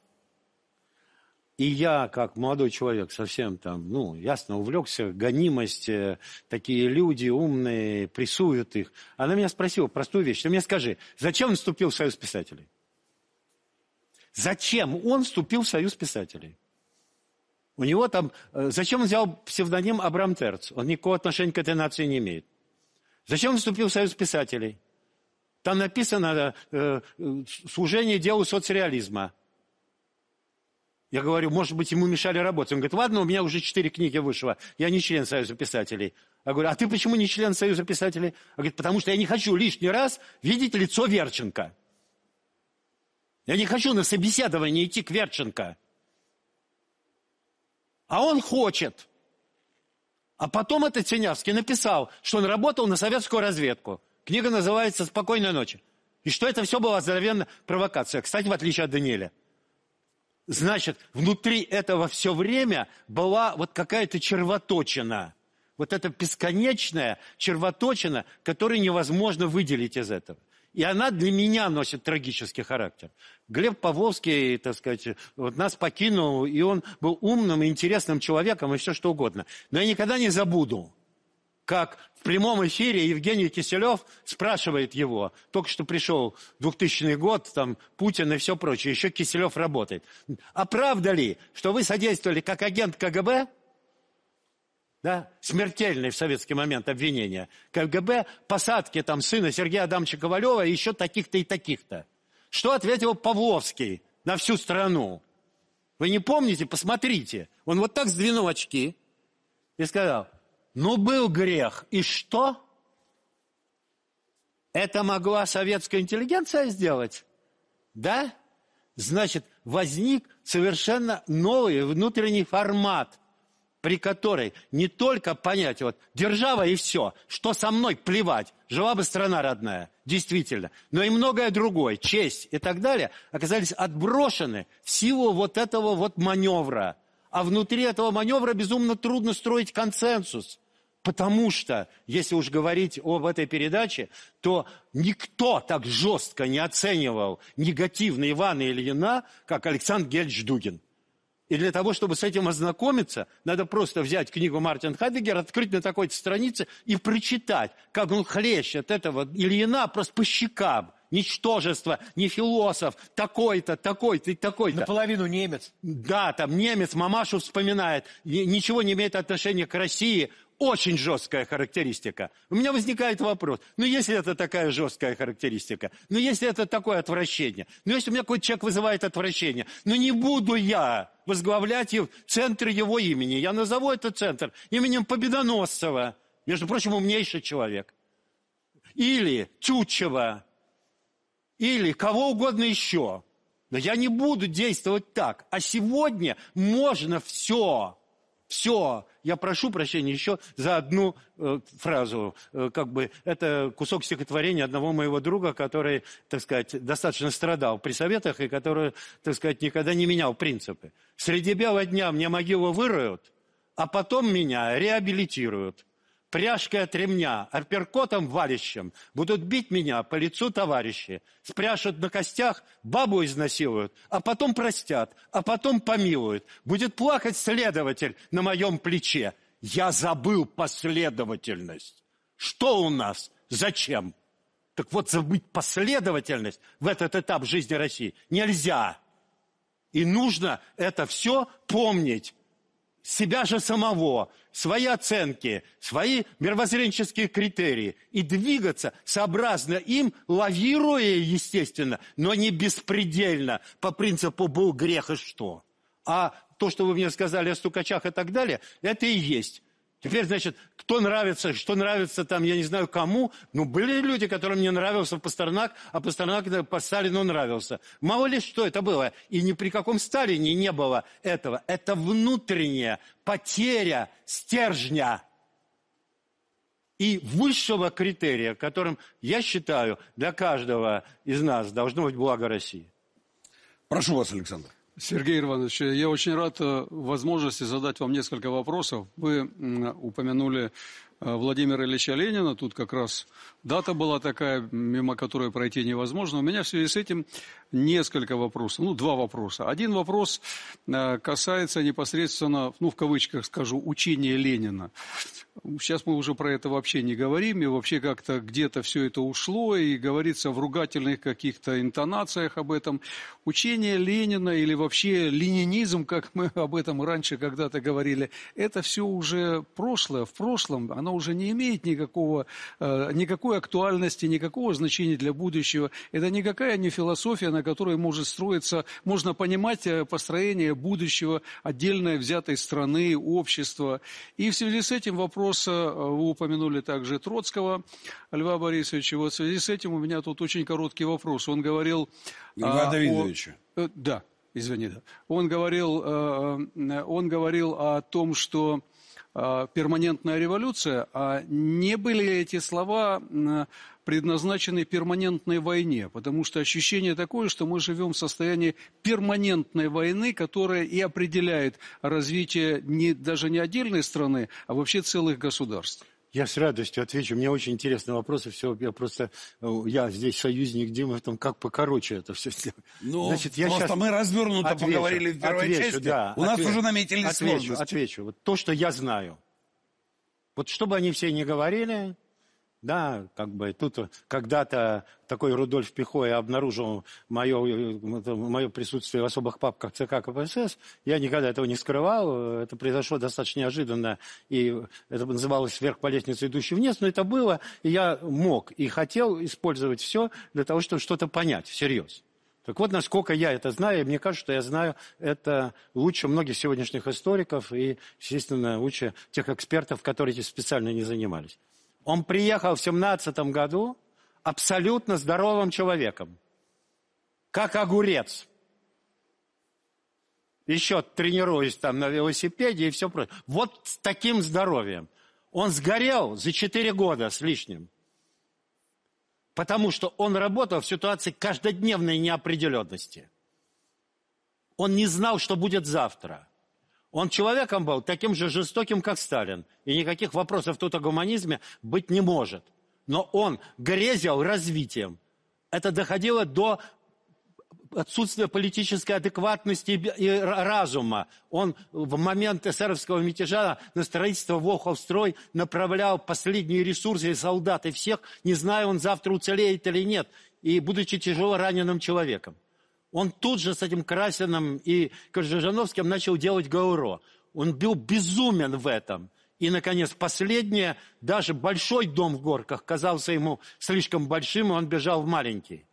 и я, как молодой человек, совсем там, ну, ясно, увлекся, гонимость, э, такие люди умные, прессуют их. Она меня спросила простую вещь. Ты мне скажи, зачем он вступил в Союз писателей? Зачем он вступил в Союз писателей? У него там... Э, зачем он взял псевдоним Абрам Терц? Он никакого отношения к этой нации не имеет. Зачем он вступил в Союз писателей? Там написано э, э «Служение делу соцреализма». Я говорю, может быть, ему мешали работать. Он говорит, ладно, у меня уже четыре книги вышло, я не член Союза писателей. Я говорю, а ты почему не член Союза писателей? Он говорит, потому что я не хочу лишний раз видеть лицо Верченко. Я не хочу на собеседование идти к Верченко. А он хочет. А потом этот Синявский написал, что он работал на советскую разведку. Книга называется "Спокойная ночь". И что это все была здоровенная провокация. Кстати, в отличие от Даниэля. Значит, внутри этого все время была вот какая-то червоточина. Вот эта бесконечная червоточина, которую невозможно выделить из этого. И она для меня носит трагический характер. Глеб Павловский, так сказать, вот нас покинул, и он был умным, интересным человеком и все что угодно. Но я никогда не забуду, как в прямом эфире Евгений Киселев спрашивает его, только что пришел 2000 год, там Путин и все прочее, еще Киселев работает. А правда ли, что вы содействовали как агент КГБ, да, смертельные в советский момент обвинения, КГБ, посадки там сына Сергея Адамовича Ковалева и еще таких-то и таких-то? Что ответил Павловский на всю страну? Вы не помните? Посмотрите. Он вот так сдвинул очки и сказал, ну, был грех. И что? Это могла советская интеллигенция сделать? Да? Значит, возник совершенно новый внутренний формат, при которой не только понять, вот, держава и все, что со мной, плевать, жила бы страна родная, действительно, но и многое другое, честь и так далее, оказались отброшены в силу вот этого вот маневра. А внутри этого маневра безумно трудно строить консенсус – Потому что, если уж говорить об этой передаче, то никто так жестко не оценивал негативно Ивана Ильина, как Александр Гельч Дугин. И для того, чтобы с этим ознакомиться, надо просто взять книгу Мартин Хайдегера, открыть на такой-то странице и прочитать, как он хлещет этого Ильина просто по щекам. Ничтожество, не философ, такой-то, такой-то и такой-то. Наполовину немец. Да, там немец, мамашу вспоминает, ничего не имеет отношения к России, очень жесткая характеристика. У меня возникает вопрос, ну если это такая жесткая характеристика, ну если это такое отвращение, ну если у меня какой-то человек вызывает отвращение, ну не буду я возглавлять его центр его имени. Я назову этот центр именем Победоносцева, между прочим, умнейший человек. Или Тютчева, или кого угодно еще. Но я не буду действовать так. А сегодня можно все, все я прошу прощения еще за одну э, фразу. Э, как бы это кусок стихотворения одного моего друга, который, так сказать, достаточно страдал при советах и который, так сказать, никогда не менял принципы. Среди бела дня мне могилу выроют, а потом меня реабилитируют пряжкой от ремня, апперкотом валищем, будут бить меня по лицу товарищи, спряшут на костях, бабу изнасилуют, а потом простят, а потом помилуют. Будет плакать следователь на моем плече. Я забыл последовательность. Что у нас? Зачем? Так вот, забыть последовательность в этот этап жизни России нельзя. И нужно это все помнить себя же самого, свои оценки, свои мировоззренческие критерии и двигаться сообразно им, лавируя, естественно, но не беспредельно по принципу «был грех и что?». А то, что вы мне сказали о стукачах и так далее, это и есть Теперь, значит, кто нравится, что нравится там, я не знаю кому. Но ну, были люди, которым не нравился Пастернак, а Пастернак по Сталину нравился. Мало ли, что это было. И ни при каком Сталине не было этого. Это внутренняя потеря стержня и высшего критерия, которым, я считаю, для каждого из нас должно быть благо России. Прошу вас, Александр. Сергей Иванович, я очень рад э, возможности задать вам несколько вопросов. Вы упомянули э, Владимира Ильича Ленина, тут как раз дата была такая, мимо которой пройти невозможно. У меня в связи с этим несколько вопросов, ну, два вопроса. Один вопрос э, касается непосредственно, ну, в кавычках скажу, учения Ленина. Сейчас мы уже про это вообще не говорим, и вообще как-то где-то все это ушло, и говорится в ругательных каких-то интонациях об этом. Учение Ленина или вообще ленинизм, как мы об этом раньше когда-то говорили, это все уже прошлое, в прошлом, оно уже не имеет никакого, э, никакой актуальности, никакого значения для будущего. Это никакая не философия, на которой может строиться, можно понимать э, построение будущего отдельной взятой страны, общества. И в связи с этим вопрос, э, вы упомянули также Троцкого, Льва Борисовича, вот в связи с этим у меня тут очень короткий вопрос. Он говорил... А, Льва Давидовича. О... Э, да, извини, да. Он говорил, он говорил о том, что перманентная революция, а не были эти слова предназначены перманентной войне, потому что ощущение такое, что мы живем в состоянии перманентной войны, которая и определяет развитие не, даже не отдельной страны, а вообще целых государств. Я с радостью отвечу. Мне очень интересный вопрос, и все, я просто, э, я здесь союзник Димы там как покороче это все сделать. Ну, Значит, я просто сейчас мы развернуто отвечу, поговорили в первой отвечу, части. Да, У отвечу, нас уже наметились отвечу, сложности. Отвечу, вот то, что я знаю. Вот что бы они все ни говорили, да, как бы тут когда-то такой Рудольф Пихой обнаружил мое, мое присутствие в особых папках ЦК КПСС. Я никогда этого не скрывал. Это произошло достаточно неожиданно. И это называлось «Вверх по лестнице, идущий вниз». Но это было, и я мог и хотел использовать все для того, чтобы что-то понять всерьез. Так вот, насколько я это знаю, и мне кажется, что я знаю это лучше многих сегодняшних историков и, естественно, лучше тех экспертов, которые этим специально не занимались. Он приехал в 17 году абсолютно здоровым человеком, как огурец. Еще тренируюсь там на велосипеде и все прочее. Вот с таким здоровьем. Он сгорел за 4 года с лишним. Потому что он работал в ситуации каждодневной неопределенности. Он не знал, что будет завтра. Он человеком был таким же жестоким, как Сталин. И никаких вопросов тут о гуманизме быть не может. Но он грезил развитием. Это доходило до отсутствия политической адекватности и разума. Он в момент эсеровского мятежа на строительство Волховстрой направлял последние ресурсы и солдат и всех, не зная, он завтра уцелеет или нет, и будучи тяжело раненым человеком. Он тут же с этим Красиным и Коржижановским начал делать Гауро. Он был безумен в этом. И, наконец, последнее, даже большой дом в Горках казался ему слишком большим, и он бежал в маленький.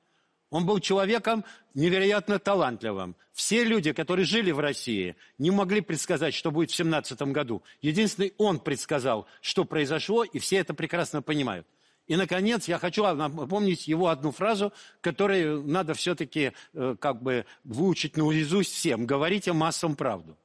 Он был человеком невероятно талантливым. Все люди, которые жили в России, не могли предсказать, что будет в 17 году. Единственный он предсказал, что произошло, и все это прекрасно понимают. И, наконец, я хочу напомнить его одну фразу, которую надо все-таки э, как бы выучить наизусть всем. Говорите массам правду.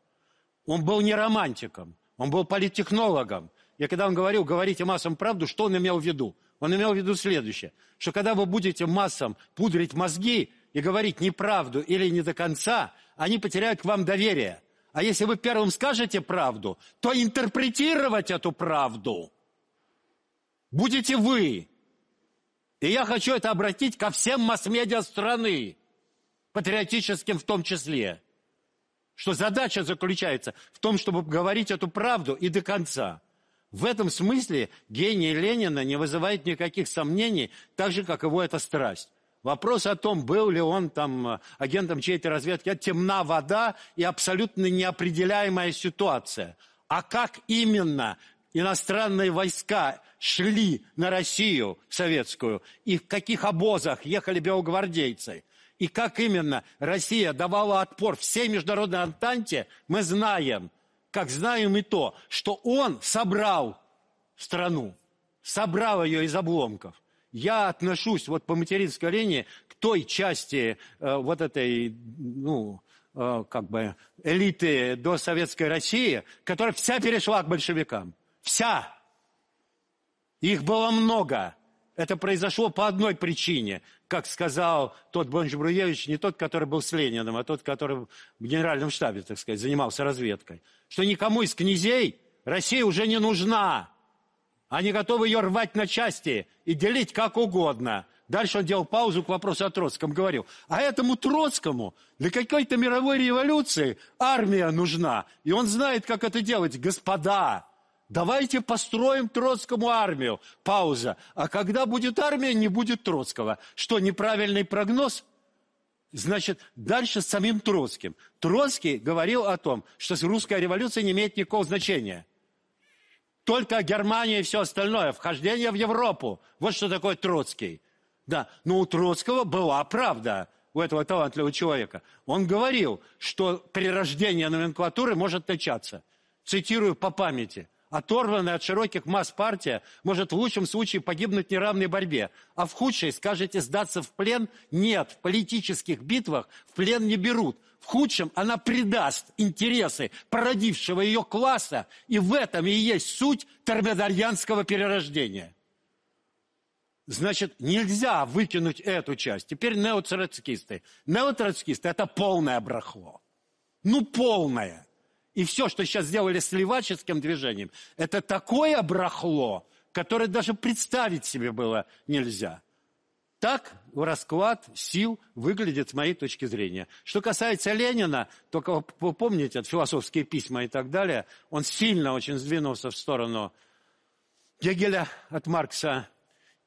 Он был не романтиком, он был политтехнологом. Я когда он говорил, говорите массам правду, что он имел в виду? Он имел в виду следующее, что когда вы будете массам пудрить мозги и говорить неправду или не до конца, они потеряют к вам доверие. А если вы первым скажете правду, то интерпретировать эту правду – будете вы. И я хочу это обратить ко всем масс-медиа страны, патриотическим в том числе, что задача заключается в том, чтобы говорить эту правду и до конца. В этом смысле гений Ленина не вызывает никаких сомнений, так же, как его эта страсть. Вопрос о том, был ли он там э, агентом чьей-то разведки, это темна вода и абсолютно неопределяемая ситуация. А как именно иностранные войска шли на Россию советскую, и в каких обозах ехали белогвардейцы, и как именно Россия давала отпор всей международной антанте, мы знаем, как знаем и то, что он собрал страну, собрал ее из обломков. Я отношусь вот по материнской линии к той части э, вот этой, ну, э, как бы элиты до советской России, которая вся перешла к большевикам. Вся. Их было много. Это произошло по одной причине. Как сказал тот бонч не тот, который был с Лениным, а тот, который в генеральном штабе, так сказать, занимался разведкой. Что никому из князей Россия уже не нужна. Они готовы ее рвать на части и делить как угодно. Дальше он делал паузу к вопросу о Троцком, говорил. А этому Троцкому для какой-то мировой революции армия нужна. И он знает, как это делать. Господа, Давайте построим Троцкому армию. Пауза. А когда будет армия, не будет Троцкого. Что, неправильный прогноз? Значит, дальше с самим Троцким. Троцкий говорил о том, что русская революция не имеет никакого значения. Только Германия и все остальное, вхождение в Европу. Вот что такое Троцкий. Да, но у Троцкого была правда, у этого талантливого человека. Он говорил, что прирождение номенклатуры может начаться. Цитирую по памяти – оторванная от широких масс партия может в лучшем случае погибнуть в неравной борьбе, а в худшей, скажете, сдаться в плен? Нет, в политических битвах в плен не берут. В худшем она предаст интересы породившего ее класса, и в этом и есть суть термедальянского перерождения. Значит, нельзя выкинуть эту часть. Теперь неоцарацкисты. Неоцарацкисты – это полное брахло. Ну, полное. И все, что сейчас сделали с леваческим движением, это такое брахло, которое даже представить себе было нельзя. Так расклад сил выглядит с моей точки зрения. Что касается Ленина, только вы помните от философские письма и так далее, он сильно очень сдвинулся в сторону Гегеля от Маркса.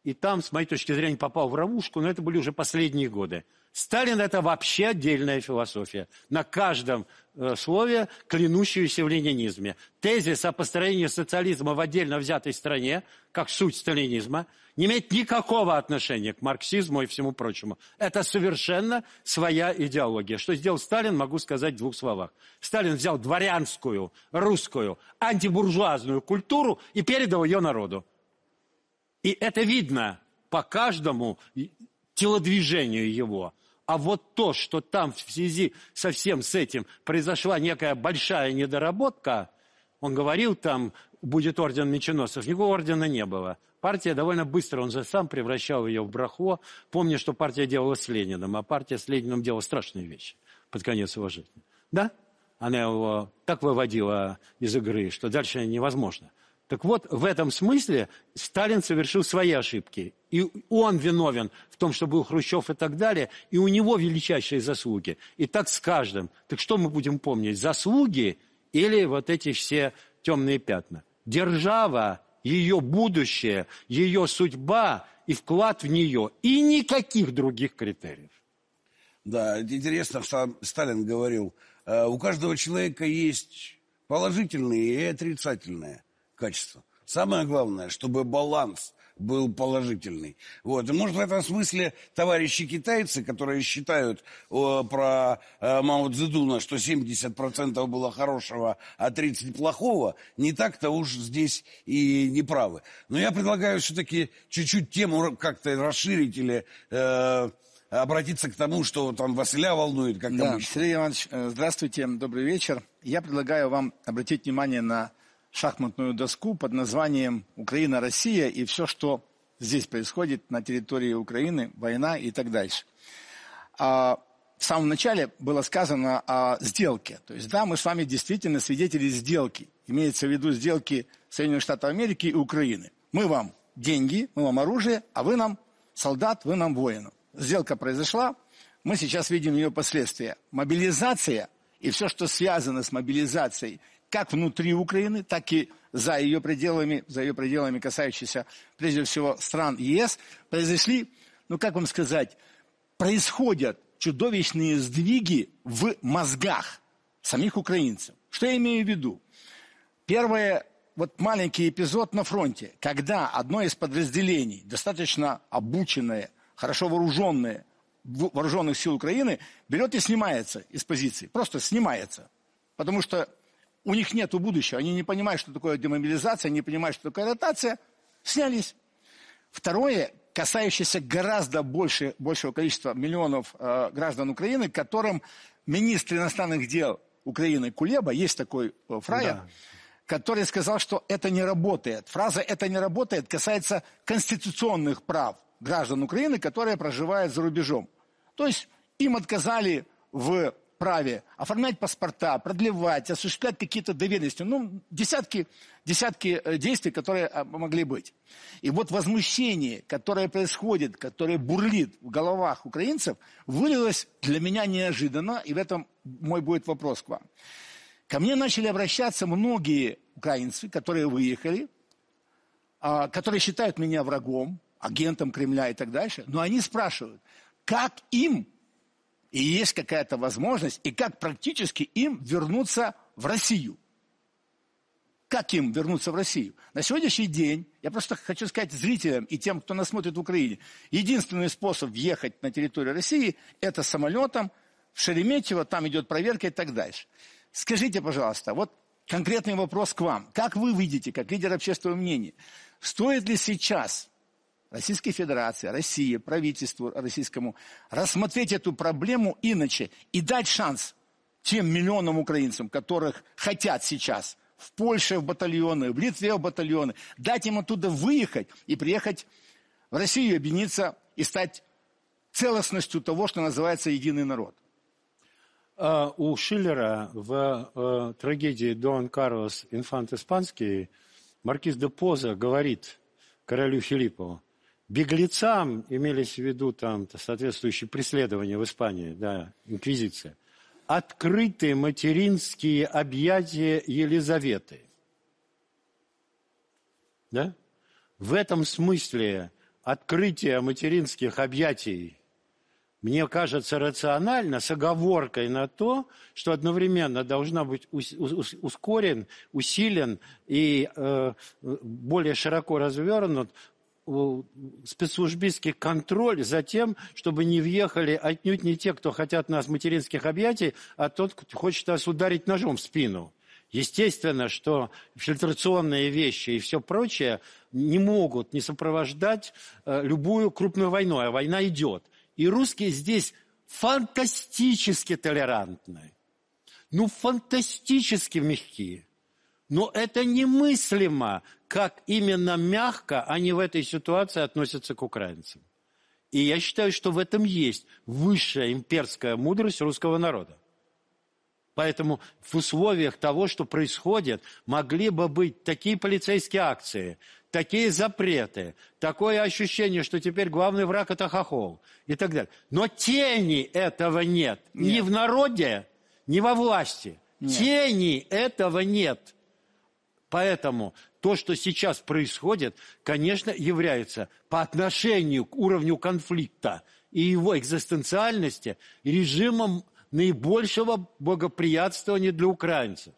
И там, с моей точки зрения, попал в ловушку, но это были уже последние годы. Сталин – это вообще отдельная философия. На каждом э, слове, клянущуюся в ленинизме. Тезис о построении социализма в отдельно взятой стране, как суть сталинизма, не имеет никакого отношения к марксизму и всему прочему. Это совершенно своя идеология. Что сделал Сталин, могу сказать в двух словах. Сталин взял дворянскую, русскую, антибуржуазную культуру и передал ее народу. И это видно по каждому телодвижению его – а вот то, что там в связи со всем с этим произошла некая большая недоработка, он говорил там, будет орден меченосцев, никакого ордена не было. Партия довольно быстро, он же сам превращал ее в брахло. Помню, что партия делала с Лениным, а партия с Лениным делала страшные вещи под конец его жизни. Да? Она его так выводила из игры, что дальше невозможно. Так вот, в этом смысле Сталин совершил свои ошибки. И он виновен в том, что был Хрущев и так далее, и у него величайшие заслуги. И так с каждым. Так что мы будем помнить? Заслуги или вот эти все темные пятна? Держава, ее будущее, ее судьба и вклад в нее. И никаких других критериев. Да, интересно, сам Сталин говорил, «Э, у каждого человека есть положительные и отрицательные качество. Самое главное, чтобы баланс был положительный. Вот. И может в этом смысле товарищи китайцы, которые считают о, про э, Мао Цзэдуна, что 70% было хорошего, а 30% плохого, не так-то уж здесь и не правы. Но я предлагаю все-таки чуть-чуть тему как-то расширить или... Э, обратиться к тому, что там Василя волнует, как да. Сергей Иванович, э, здравствуйте, добрый вечер. Я предлагаю вам обратить внимание на шахматную доску под названием «Украина, Россия» и все, что здесь происходит на территории Украины, война и так дальше. А в самом начале было сказано о сделке. То есть, да, мы с вами действительно свидетели сделки. Имеется в виду сделки Соединенных Штатов Америки и Украины. Мы вам деньги, мы вам оружие, а вы нам солдат, вы нам воин. Сделка произошла, мы сейчас видим ее последствия. Мобилизация и все, что связано с мобилизацией как внутри Украины, так и за ее пределами, за ее пределами, касающиеся прежде всего стран ЕС, произошли, ну как вам сказать, происходят чудовищные сдвиги в мозгах самих украинцев. Что я имею в виду? Первое, вот маленький эпизод на фронте, когда одно из подразделений, достаточно обученное, хорошо вооруженное, вооруженных сил Украины, берет и снимается из позиции. Просто снимается. Потому что у них нет будущего, они не понимают, что такое демобилизация, не понимают, что такое ротация, снялись. Второе, касающееся гораздо больше, большего количества миллионов э, граждан Украины, которым министр иностранных дел Украины Кулеба, есть такой э, фраер, да. который сказал, что это не работает. Фраза «это не работает» касается конституционных прав граждан Украины, которые проживают за рубежом. То есть им отказали в праве оформлять паспорта, продлевать, осуществлять какие-то доверенности. Ну, десятки, десятки э, действий, которые а, могли быть. И вот возмущение, которое происходит, которое бурлит в головах украинцев, вылилось для меня неожиданно, и в этом мой будет вопрос к вам. Ко мне начали обращаться многие украинцы, которые выехали, а, которые считают меня врагом, агентом Кремля и так дальше, но они спрашивают, как им и есть какая-то возможность, и как практически им вернуться в Россию. Как им вернуться в Россию? На сегодняшний день, я просто хочу сказать зрителям и тем, кто нас смотрит в Украине, единственный способ въехать на территорию России – это самолетом, в Шереметьево, там идет проверка и так дальше. Скажите, пожалуйста, вот конкретный вопрос к вам. Как вы видите, как лидер общественного мнения, стоит ли сейчас Российской Федерации, России, правительству российскому рассмотреть эту проблему иначе и дать шанс тем миллионам украинцам, которых хотят сейчас в Польше в батальоны, в Литве в батальоны, дать им оттуда выехать и приехать в Россию, объединиться и стать целостностью того, что называется единый народ. А, у Шиллера в э, трагедии Дон Карлос Инфант Испанский маркиз де Поза говорит королю Филиппову, беглецам имелись в виду там соответствующие преследования в Испании, да, инквизиция, Открытые материнские объятия Елизаветы. Да? В этом смысле открытие материнских объятий мне кажется рационально, с оговоркой на то, что одновременно должна быть ускорен, усилен и э, более широко развернут у спецслужбистский контроль за тем, чтобы не въехали отнюдь не те, кто хотят нас материнских объятий, а тот, кто хочет нас ударить ножом в спину. Естественно, что фильтрационные вещи и все прочее не могут не сопровождать э, любую крупную войну, а война идет. И русские здесь фантастически толерантны. Ну, фантастически мягкие. Но это немыслимо, как именно мягко они в этой ситуации относятся к украинцам. И я считаю, что в этом есть высшая имперская мудрость русского народа. Поэтому в условиях того, что происходит, могли бы быть такие полицейские акции, такие запреты, такое ощущение, что теперь главный враг – это хохол и так далее. Но тени этого нет. нет. Ни в народе, ни во власти. Нет. Тени этого нет. Поэтому то, что сейчас происходит, конечно, является по отношению к уровню конфликта и его экзистенциальности режимом наибольшего благоприятствования для украинцев.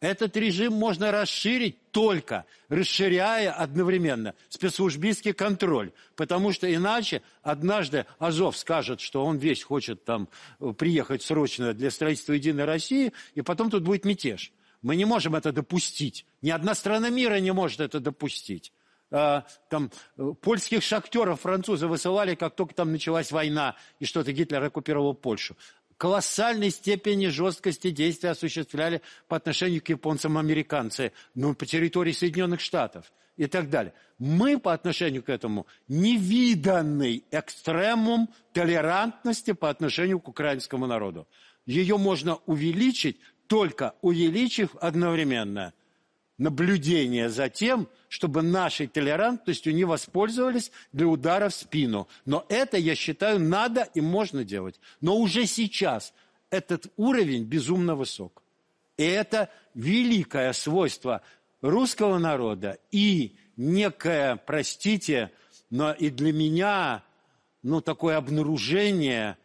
Этот режим можно расширить только, расширяя одновременно спецслужбистский контроль, потому что иначе однажды Азов скажет, что он весь хочет там э, приехать срочно для строительства «Единой России», и потом тут будет мятеж. Мы не можем это допустить. Ни одна страна мира не может это допустить. А, там э, польских шахтеров французы высылали, как только там началась война, и что-то Гитлер оккупировал Польшу. Колоссальной степени жесткости действия осуществляли по отношению к японцам американцы, ну, по территории Соединенных Штатов и так далее. Мы по отношению к этому невиданный экстремум толерантности по отношению к украинскому народу. Ее можно увеличить только увеличив одновременно наблюдение за тем, чтобы нашей толерантностью не воспользовались для удара в спину. Но это, я считаю, надо и можно делать. Но уже сейчас этот уровень безумно высок. И это великое свойство русского народа и некое, простите, но и для меня, ну, такое обнаружение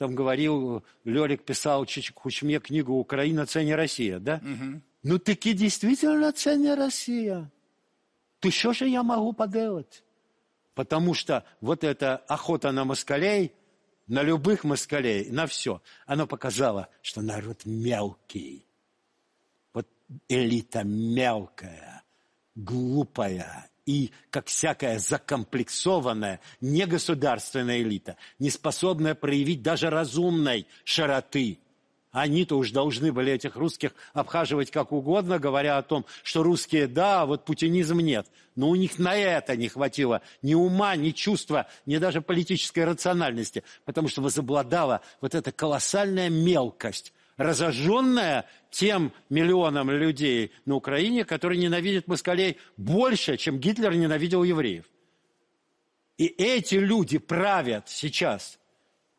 там говорил, Лерик писал Кучме книгу «Украина, цене Россия», да? Угу. Ну, таки действительно цене Россия. Ты что же я могу поделать? Потому что вот эта охота на москалей, на любых москалей, на все, она показала, что народ мелкий. Вот элита мелкая, глупая, и, как всякая закомплексованная, негосударственная элита, не способная проявить даже разумной широты. Они-то уж должны были этих русских обхаживать как угодно, говоря о том, что русские да, а вот путинизм нет. Но у них на это не хватило ни ума, ни чувства, ни даже политической рациональности, потому что возобладала вот эта колоссальная мелкость разожженная тем миллионам людей на Украине, которые ненавидят москалей больше, чем Гитлер ненавидел евреев. И эти люди правят сейчас.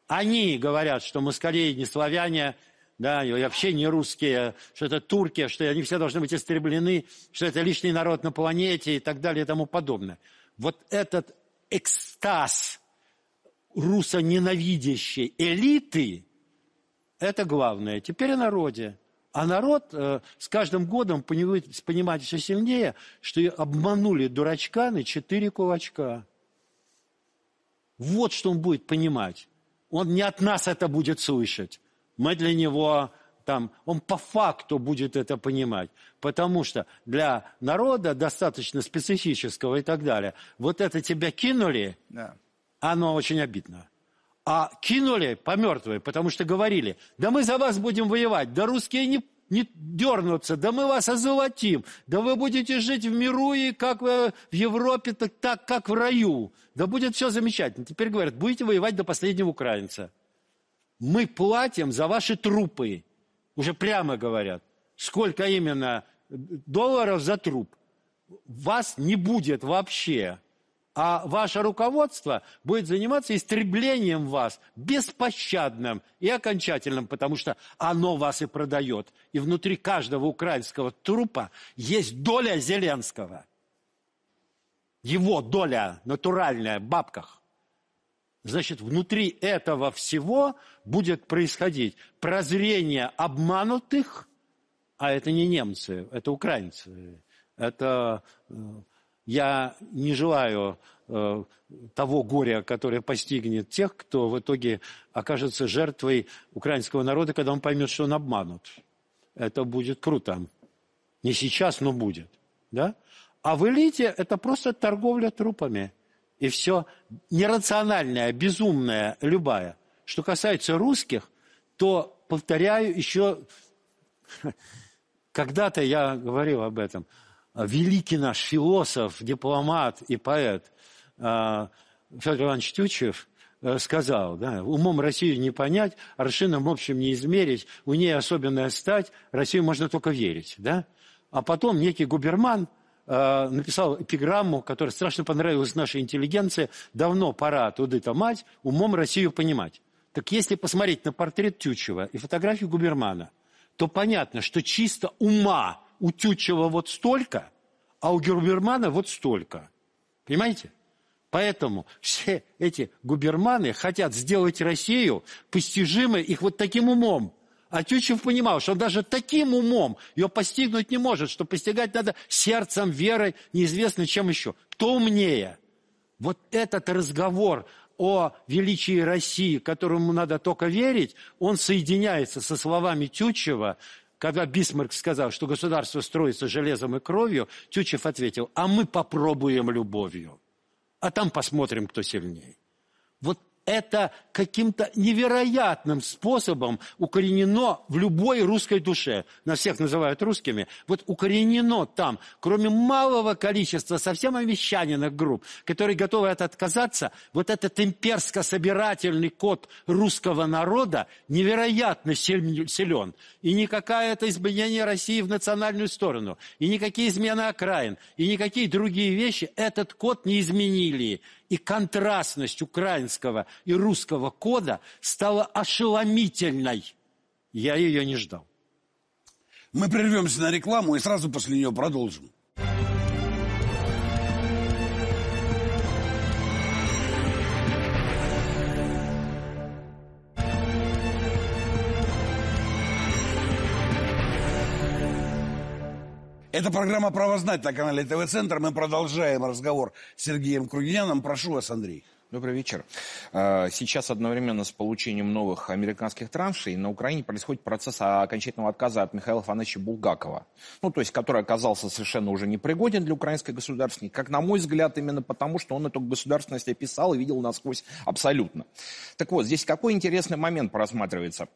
Они говорят, что москалей не славяне, да, и вообще не русские, что это турки, что они все должны быть истреблены, что это лишний народ на планете и так далее и тому подобное. Вот этот экстаз русоненавидящей элиты – это главное. Теперь о народе. А народ э, с каждым годом понимает, понимает все сильнее, что обманули дурачка на четыре кулачка. Вот что он будет понимать. Он не от нас это будет слышать. Мы для него там, он по факту будет это понимать. Потому что для народа достаточно специфического и так далее. Вот это тебя кинули, да. оно очень обидно а кинули по мертвой, потому что говорили, да мы за вас будем воевать, да русские не, не дернутся, да мы вас озолотим, да вы будете жить в миру и как в Европе, так, так как в раю, да будет все замечательно. Теперь говорят, будете воевать до последнего украинца. Мы платим за ваши трупы, уже прямо говорят, сколько именно долларов за труп. Вас не будет вообще а ваше руководство будет заниматься истреблением вас, беспощадным и окончательным, потому что оно вас и продает. И внутри каждого украинского трупа есть доля Зеленского. Его доля натуральная в бабках. Значит, внутри этого всего будет происходить прозрение обманутых, а это не немцы, это украинцы, это э, я не желаю э, того горя, которое постигнет тех, кто в итоге окажется жертвой украинского народа, когда он поймет, что он обманут. Это будет круто. Не сейчас, но будет. Да? А в элите это просто торговля трупами. И все нерациональное, безумное, любая. Что касается русских, то, повторяю, еще когда-то я говорил об этом – Э, великий наш философ, дипломат и поэт э, Федор Иванович Тютчев э, сказал, да, умом Россию не понять, аршином общем не измерить, у ней особенная стать, Россию можно только верить. Да? А потом некий губерман написал эпиграмму, которая страшно понравилась нашей интеллигенции, «Давно пора туды-то мать, умом Россию понимать». Так если посмотреть на портрет Тютчева и фотографию Губермана, то понятно, что чисто ума у Тютчева вот столько, а у Гербермана вот столько. Понимаете? Поэтому все эти губерманы хотят сделать Россию постижимой их вот таким умом. А Тютчев понимал, что он даже таким умом ее постигнуть не может, что постигать надо сердцем, верой, неизвестно чем еще. Кто умнее? Вот этот разговор о величии России, которому надо только верить, он соединяется со словами Тютчева когда Бисмарк сказал, что государство строится железом и кровью, Тютчев ответил, а мы попробуем любовью. А там посмотрим, кто сильнее. Вот это каким-то невероятным способом укоренено в любой русской душе. На всех называют русскими. Вот укоренено там, кроме малого количества совсем овещаниных групп, которые готовы от отказаться, вот этот имперско-собирательный код русского народа невероятно силен. И никакое это изменение России в национальную сторону, и никакие измены окраин, и никакие другие вещи этот код не изменили и контрастность украинского и русского кода стала ошеломительной. Я ее не ждал. Мы прервемся на рекламу и сразу после нее продолжим. Это программа «Право знать» на канале ТВ-центр. Мы продолжаем разговор с Сергеем Кругиняном. Прошу вас, Андрей. Добрый вечер. А, сейчас одновременно с получением новых американских траншей на Украине происходит процесс окончательного отказа от Михаила Фановича Булгакова. Ну, то есть, который оказался совершенно уже непригоден для украинской государственности, как на мой взгляд, именно потому, что он эту государственность описал и видел насквозь абсолютно. Так вот, здесь какой интересный момент просматривается.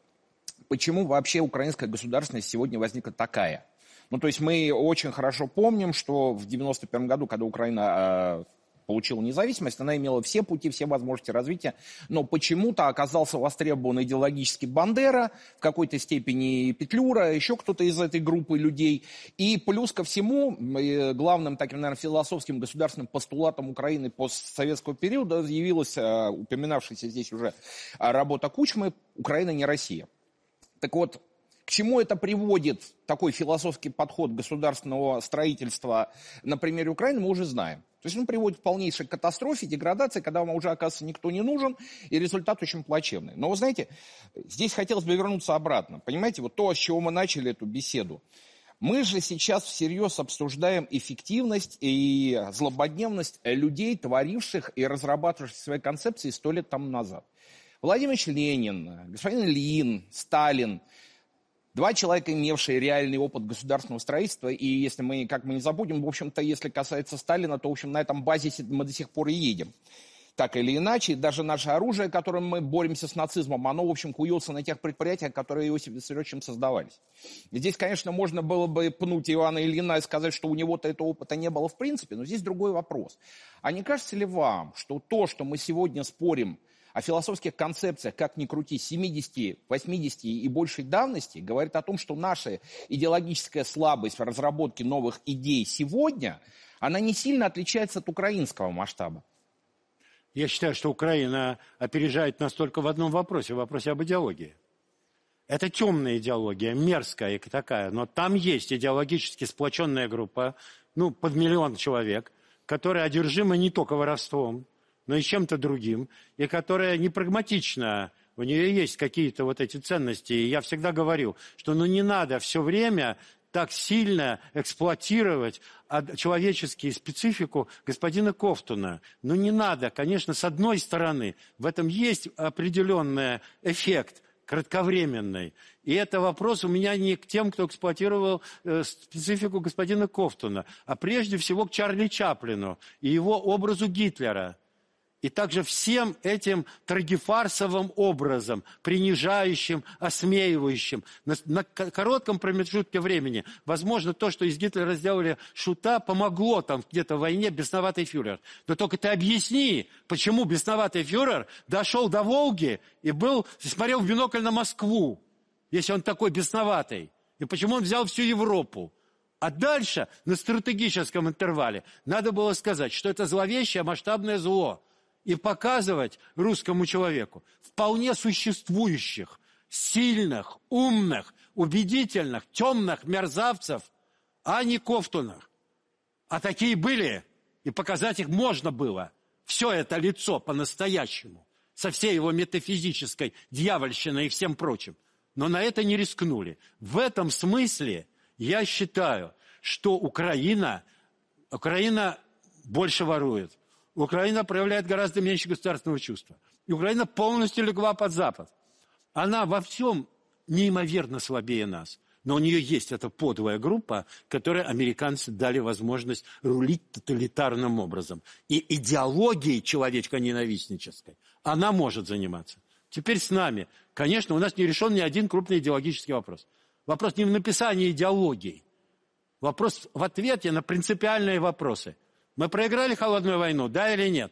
Почему вообще украинская государственность сегодня возникла такая? Ну, то есть мы очень хорошо помним, что в 91 году, когда Украина э, получила независимость, она имела все пути, все возможности развития, но почему-то оказался востребован идеологически Бандера, в какой-то степени Петлюра, еще кто-то из этой группы людей. И плюс ко всему, главным таким, наверное, философским государственным постулатом Украины постсоветского периода явилась э, упоминавшаяся здесь уже а, работа Кучмы «Украина не Россия». Так вот, к чему это приводит, такой философский подход государственного строительства на примере Украины, мы уже знаем. То есть он приводит к полнейшей катастрофе, деградации, когда вам уже, оказывается, никто не нужен, и результат очень плачевный. Но, вы знаете, здесь хотелось бы вернуться обратно. Понимаете, вот то, с чего мы начали эту беседу. Мы же сейчас всерьез обсуждаем эффективность и злободневность людей, творивших и разрабатывавших свои концепции сто лет тому назад. Владимир Ленин, господин Ильин, Сталин – Два человека, имевшие реальный опыт государственного строительства, и если мы, как мы не забудем, в общем-то, если касается Сталина, то, в общем, на этом базисе мы до сих пор и едем. Так или иначе, даже наше оружие, которым мы боремся с нацизмом, оно, в общем, куется на тех предприятиях, которые Иосиф Виссарионовичем создавались. И здесь, конечно, можно было бы пнуть Ивана Ильина и сказать, что у него-то этого опыта не было в принципе, но здесь другой вопрос. А не кажется ли вам, что то, что мы сегодня спорим о философских концепциях, как ни крути, 70, 80 и большей давности, говорит о том, что наша идеологическая слабость в разработке новых идей сегодня, она не сильно отличается от украинского масштаба. Я считаю, что Украина опережает нас только в одном вопросе, в вопросе об идеологии. Это темная идеология, мерзкая такая, но там есть идеологически сплоченная группа, ну, под миллион человек, которая одержима не только воровством, но и чем-то другим, и которая не прагматична. У нее есть какие-то вот эти ценности. И я всегда говорю что ну не надо все время так сильно эксплуатировать человеческие специфику господина Кофтуна. Ну не надо, конечно, с одной стороны, в этом есть определенный эффект кратковременный. И это вопрос у меня не к тем, кто эксплуатировал э, специфику господина Кофтуна, а прежде всего к Чарли Чаплину и его образу Гитлера – и также всем этим трагефарсовым образом, принижающим, осмеивающим, на, на коротком промежутке времени, возможно, то, что из Гитлера сделали шута, помогло там где-то в войне бесноватый фюрер. Но только ты объясни, почему бесноватый фюрер дошел до Волги и был, смотрел в бинокль на Москву, если он такой бесноватый. И почему он взял всю Европу? А дальше на стратегическом интервале надо было сказать, что это зловещее масштабное зло, и показывать русскому человеку вполне существующих, сильных, умных, убедительных, темных мерзавцев, а не Кофтунах. А такие были, и показать их можно было. Все это лицо по-настоящему, со всей его метафизической дьявольщиной и всем прочим. Но на это не рискнули. В этом смысле я считаю, что Украина, Украина больше ворует – Украина проявляет гораздо меньше государственного чувства. И Украина полностью легла под Запад. Она во всем неимоверно слабее нас. Но у нее есть эта подлая группа, которой американцы дали возможность рулить тоталитарным образом. И идеологией человечка ненавистнической она может заниматься. Теперь с нами. Конечно, у нас не решен ни один крупный идеологический вопрос. Вопрос не в написании идеологии. Вопрос в ответе на принципиальные вопросы – мы проиграли холодную войну, да или нет?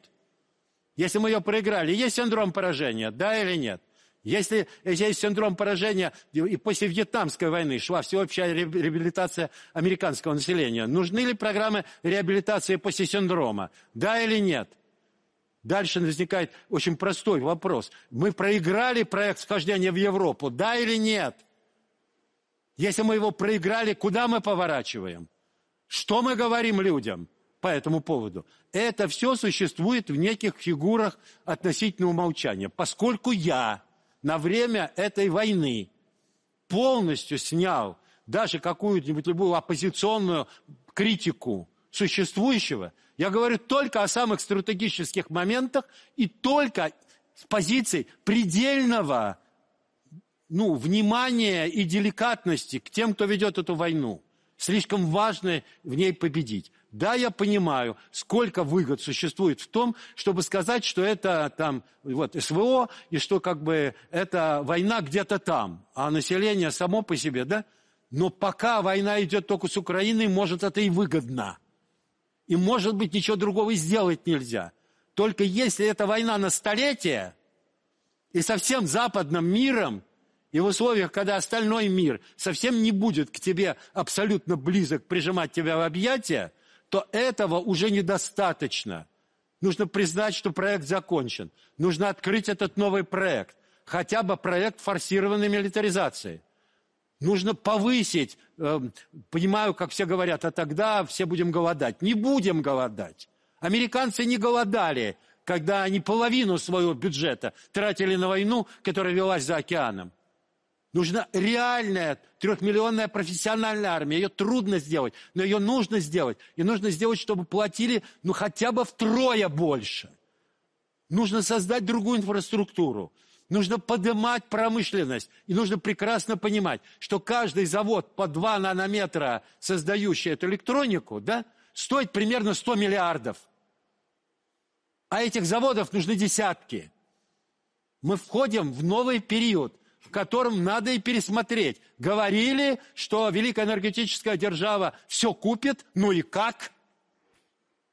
Если мы ее проиграли, есть синдром поражения, да или нет? Если, есть синдром поражения, и после Вьетнамской войны шла всеобщая реабилитация американского населения, нужны ли программы реабилитации после синдрома, да или нет? Дальше возникает очень простой вопрос. Мы проиграли проект схождения в Европу, да или нет? Если мы его проиграли, куда мы поворачиваем? Что мы говорим людям? по этому поводу. Это все существует в неких фигурах относительно умолчания, Поскольку я на время этой войны полностью снял даже какую-нибудь любую оппозиционную критику существующего, я говорю только о самых стратегических моментах и только с позиции предельного ну, внимания и деликатности к тем, кто ведет эту войну. Слишком важно в ней победить. Да, я понимаю, сколько выгод существует в том, чтобы сказать, что это там вот СВО, и что как бы это война где-то там, а население само по себе, да? Но пока война идет только с Украиной, может, это и выгодно. И, может быть, ничего другого и сделать нельзя. Только если это война на столетие, и со всем западным миром, и в условиях, когда остальной мир совсем не будет к тебе абсолютно близок прижимать тебя в объятия – что этого уже недостаточно. Нужно признать, что проект закончен. Нужно открыть этот новый проект. Хотя бы проект форсированной милитаризации. Нужно повысить, эм, понимаю, как все говорят, а тогда все будем голодать. Не будем голодать. Американцы не голодали, когда они половину своего бюджета тратили на войну, которая велась за океаном. Нужна реальная трехмиллионная профессиональная армия. Ее трудно сделать, но ее нужно сделать. И нужно сделать, чтобы платили ну хотя бы втрое больше. Нужно создать другую инфраструктуру. Нужно поднимать промышленность. И нужно прекрасно понимать, что каждый завод по 2 нанометра, создающий эту электронику, да, стоит примерно 100 миллиардов. А этих заводов нужны десятки. Мы входим в новый период – в котором надо и пересмотреть. Говорили, что великая энергетическая держава все купит, ну и как?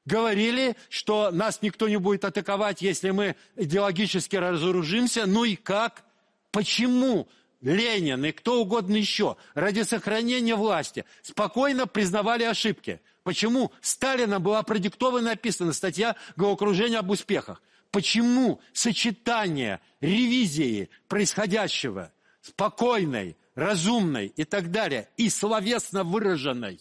Говорили, что нас никто не будет атаковать, если мы идеологически разоружимся, ну и как? Почему? Ленин и кто угодно еще ради сохранения власти спокойно признавали ошибки. Почему Сталина была продиктована и написана статья «Головокружение об успехах» почему сочетание ревизии происходящего, спокойной, разумной и так далее, и словесно выраженной,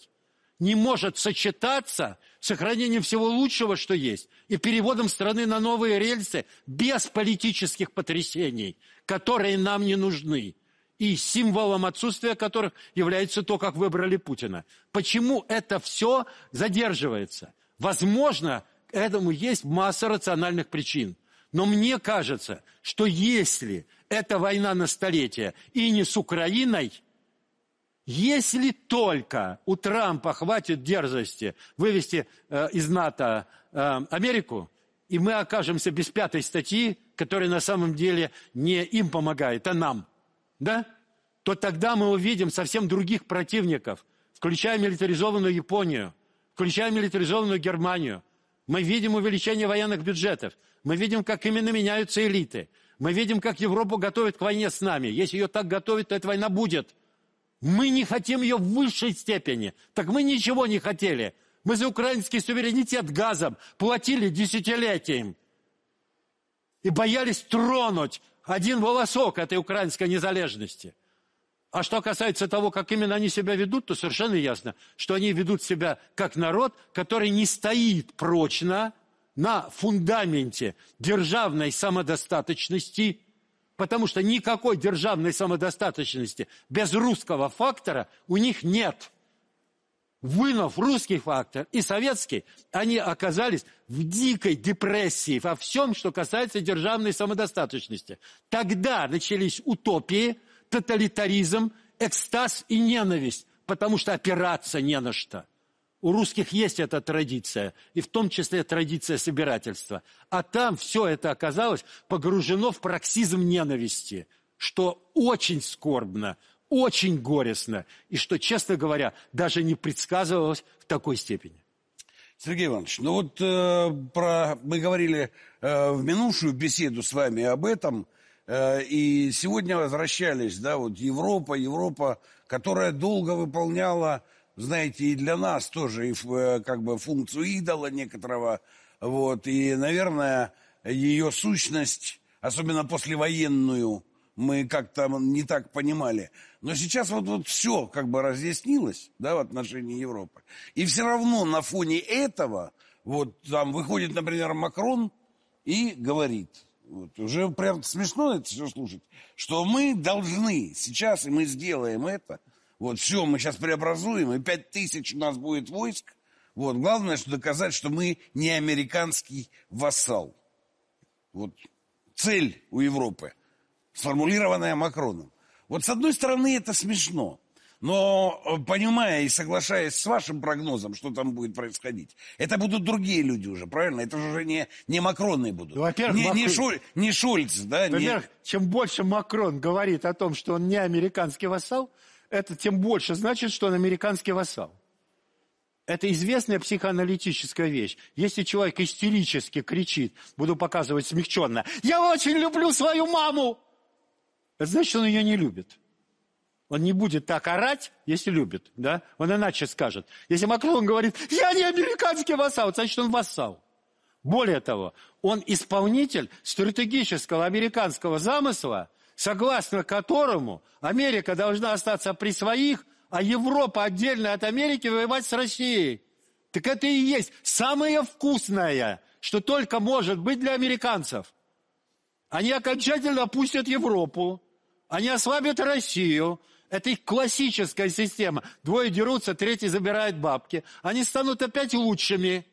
не может сочетаться с сохранением всего лучшего, что есть, и переводом страны на новые рельсы без политических потрясений, которые нам не нужны, и символом отсутствия которых является то, как выбрали Путина. Почему это все задерживается? Возможно, этому есть масса рациональных причин. Но мне кажется, что если эта война на столетие и не с Украиной, если только у Трампа хватит дерзости вывести э, из НАТО э, Америку, и мы окажемся без пятой статьи, которая на самом деле не им помогает, а нам, да? то тогда мы увидим совсем других противников, включая милитаризованную Японию, включая милитаризованную Германию – мы видим увеличение военных бюджетов. Мы видим, как именно меняются элиты. Мы видим, как Европу готовят к войне с нами. Если ее так готовят, то эта война будет. Мы не хотим ее в высшей степени. Так мы ничего не хотели. Мы за украинский суверенитет газом платили десятилетиям И боялись тронуть один волосок этой украинской незалежности. А что касается того, как именно они себя ведут, то совершенно ясно, что они ведут себя как народ, который не стоит прочно на фундаменте державной самодостаточности, потому что никакой державной самодостаточности без русского фактора у них нет. Вынув русский фактор и советский, они оказались в дикой депрессии во всем, что касается державной самодостаточности. Тогда начались утопии – тоталитаризм, экстаз и ненависть, потому что опираться не на что. У русских есть эта традиция, и в том числе традиция собирательства. А там все это оказалось погружено в проксизм ненависти, что очень скорбно, очень горестно, и что, честно говоря, даже не предсказывалось в такой степени. Сергей Иванович, ну вот э, про, мы говорили э, в минувшую беседу с вами об этом – Э, и сегодня возвращались, да, вот Европа, Европа, которая долго выполняла, знаете, и для нас тоже и, э, как бы функцию идола некоторого, вот, и, наверное, ее сущность, особенно послевоенную, мы как-то не так понимали. Но сейчас вот, вот все как бы разъяснилось, да, в отношении Европы. И все равно на фоне этого, вот там выходит, например, Макрон и говорит – вот, уже прям смешно это все слушать, что мы должны сейчас, и мы сделаем это, вот все, мы сейчас преобразуем, и пять тысяч у нас будет войск, вот, главное, что доказать, что мы не американский вассал. Вот цель у Европы, сформулированная Макроном. Вот с одной стороны это смешно, но э, понимая и соглашаясь с вашим прогнозом, что там будет происходить, это будут другие люди уже, правильно? Это уже не, не Макроны будут. Ну, во-первых, не, Макрон... не, Шуль, не Шульц, да? Во-первых, не... чем больше Макрон говорит о том, что он не американский вассал, это тем больше значит, что он американский вассал. Это известная психоаналитическая вещь. Если человек истерически кричит, буду показывать смягченно, «Я очень люблю свою маму!» Это значит, он ее не любит. Он не будет так орать, если любит, да? Он иначе скажет. Если Макрон говорит, я не американский вассал, значит, он вассал. Более того, он исполнитель стратегического американского замысла, согласно которому Америка должна остаться при своих, а Европа отдельно от Америки воевать с Россией. Так это и есть самое вкусное, что только может быть для американцев. Они окончательно опустят Европу, они ослабят Россию, это их классическая система. Двое дерутся, третий забирает бабки. Они станут опять лучшими.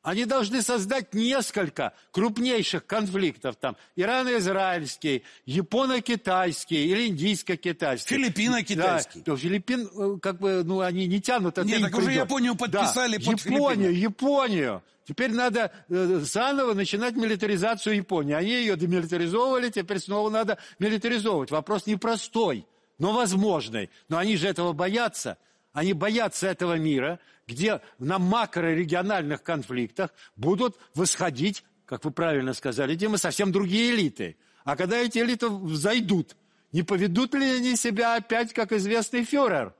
Они должны создать несколько крупнейших конфликтов там. Ирано-израильский, японо-китайский или индийско-китайский. Филиппино-китайский. Да, Филиппин, э, как бы, ну, они не тянут. Это Нет, не так придет. уже Японию подписали да. под Японию, Филиппины. Японию. Теперь надо э, заново начинать милитаризацию Японии. Они ее демилитаризовали, теперь снова надо милитаризовывать. Вопрос непростой но возможной. Но они же этого боятся. Они боятся этого мира, где на макрорегиональных конфликтах будут восходить, как вы правильно сказали, Дима, совсем другие элиты. А когда эти элиты взойдут, не поведут ли они себя опять, как известный фюрер?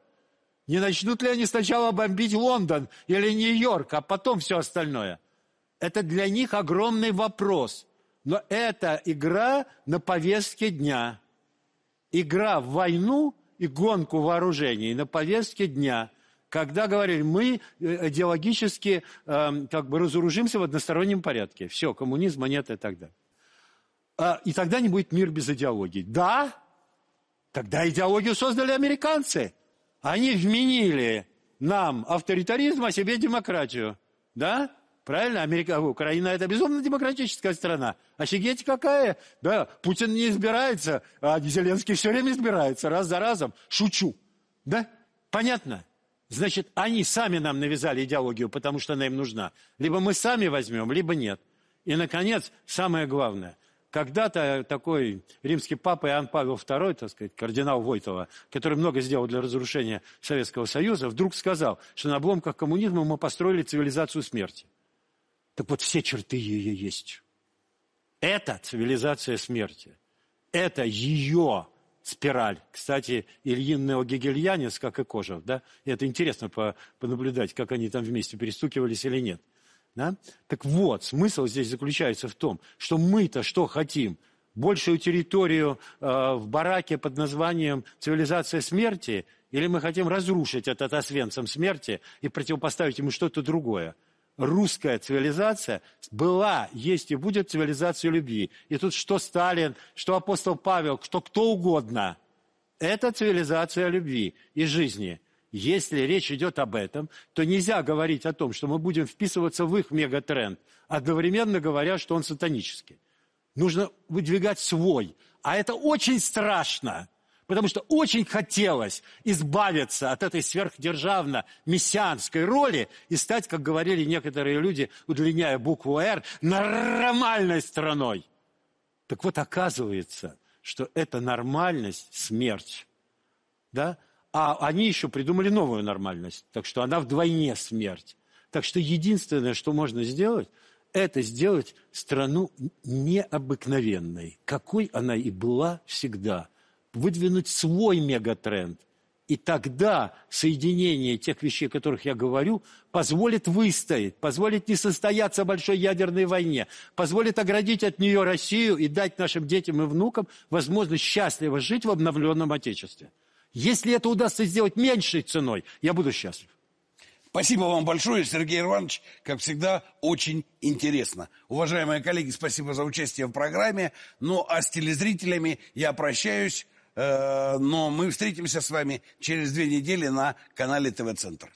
Не начнут ли они сначала бомбить Лондон или Нью-Йорк, а потом все остальное? Это для них огромный вопрос. Но это игра на повестке дня игра в войну и гонку вооружений на повестке дня – когда говорили, мы э, идеологически э, как бы разоружимся в одностороннем порядке. Все, коммунизма нет и так далее. А, и тогда не будет мир без идеологии. Да, тогда идеологию создали американцы. Они вменили нам авторитаризм, а себе демократию. Да? Правильно? Америка, Украина – это безумно демократическая страна. Офигеть какая! Да, Путин не избирается, а Зеленский все время избирается, раз за разом. Шучу. Да? Понятно? Значит, они сами нам навязали идеологию, потому что она им нужна. Либо мы сами возьмем, либо нет. И, наконец, самое главное. Когда-то такой римский папа Иоанн Павел II, так сказать, кардинал Войтова, который много сделал для разрушения Советского Союза, вдруг сказал, что на обломках коммунизма мы построили цивилизацию смерти. Так вот, все черты ее есть. Это цивилизация смерти. Это ее спираль. Кстати, Ильин неогегельянец, как и Кожев, да? И Это интересно по, понаблюдать, как они там вместе перестукивались или нет. Да? Так вот, смысл здесь заключается в том, что мы-то что хотим? Большую территорию э, в бараке под названием «Цивилизация смерти» или мы хотим разрушить этот освенцем смерти и противопоставить ему что-то другое – русская цивилизация была, есть и будет цивилизацией любви. И тут что Сталин, что апостол Павел, что кто угодно. Это цивилизация любви и жизни. Если речь идет об этом, то нельзя говорить о том, что мы будем вписываться в их мегатренд, одновременно говоря, что он сатанический. Нужно выдвигать свой. А это очень страшно – потому что очень хотелось избавиться от этой сверхдержавно-мессианской роли и стать, как говорили некоторые люди, удлиняя букву «Р», нормальной страной. Так вот, оказывается, что эта нормальность – смерть. Да? А они еще придумали новую нормальность, так что она вдвойне смерть. Так что единственное, что можно сделать, это сделать страну необыкновенной, какой она и была всегда – выдвинуть свой мегатренд. И тогда соединение тех вещей, о которых я говорю, позволит выстоять, позволит не состояться большой ядерной войне, позволит оградить от нее Россию и дать нашим детям и внукам возможность счастливо жить в обновленном Отечестве. Если это удастся сделать меньшей ценой, я буду счастлив. Спасибо вам большое, Сергей Иванович. Как всегда, очень интересно. Уважаемые коллеги, спасибо за участие в программе. Ну а с телезрителями я прощаюсь. Э, но мы встретимся с вами через две недели на канале ТВ-центр.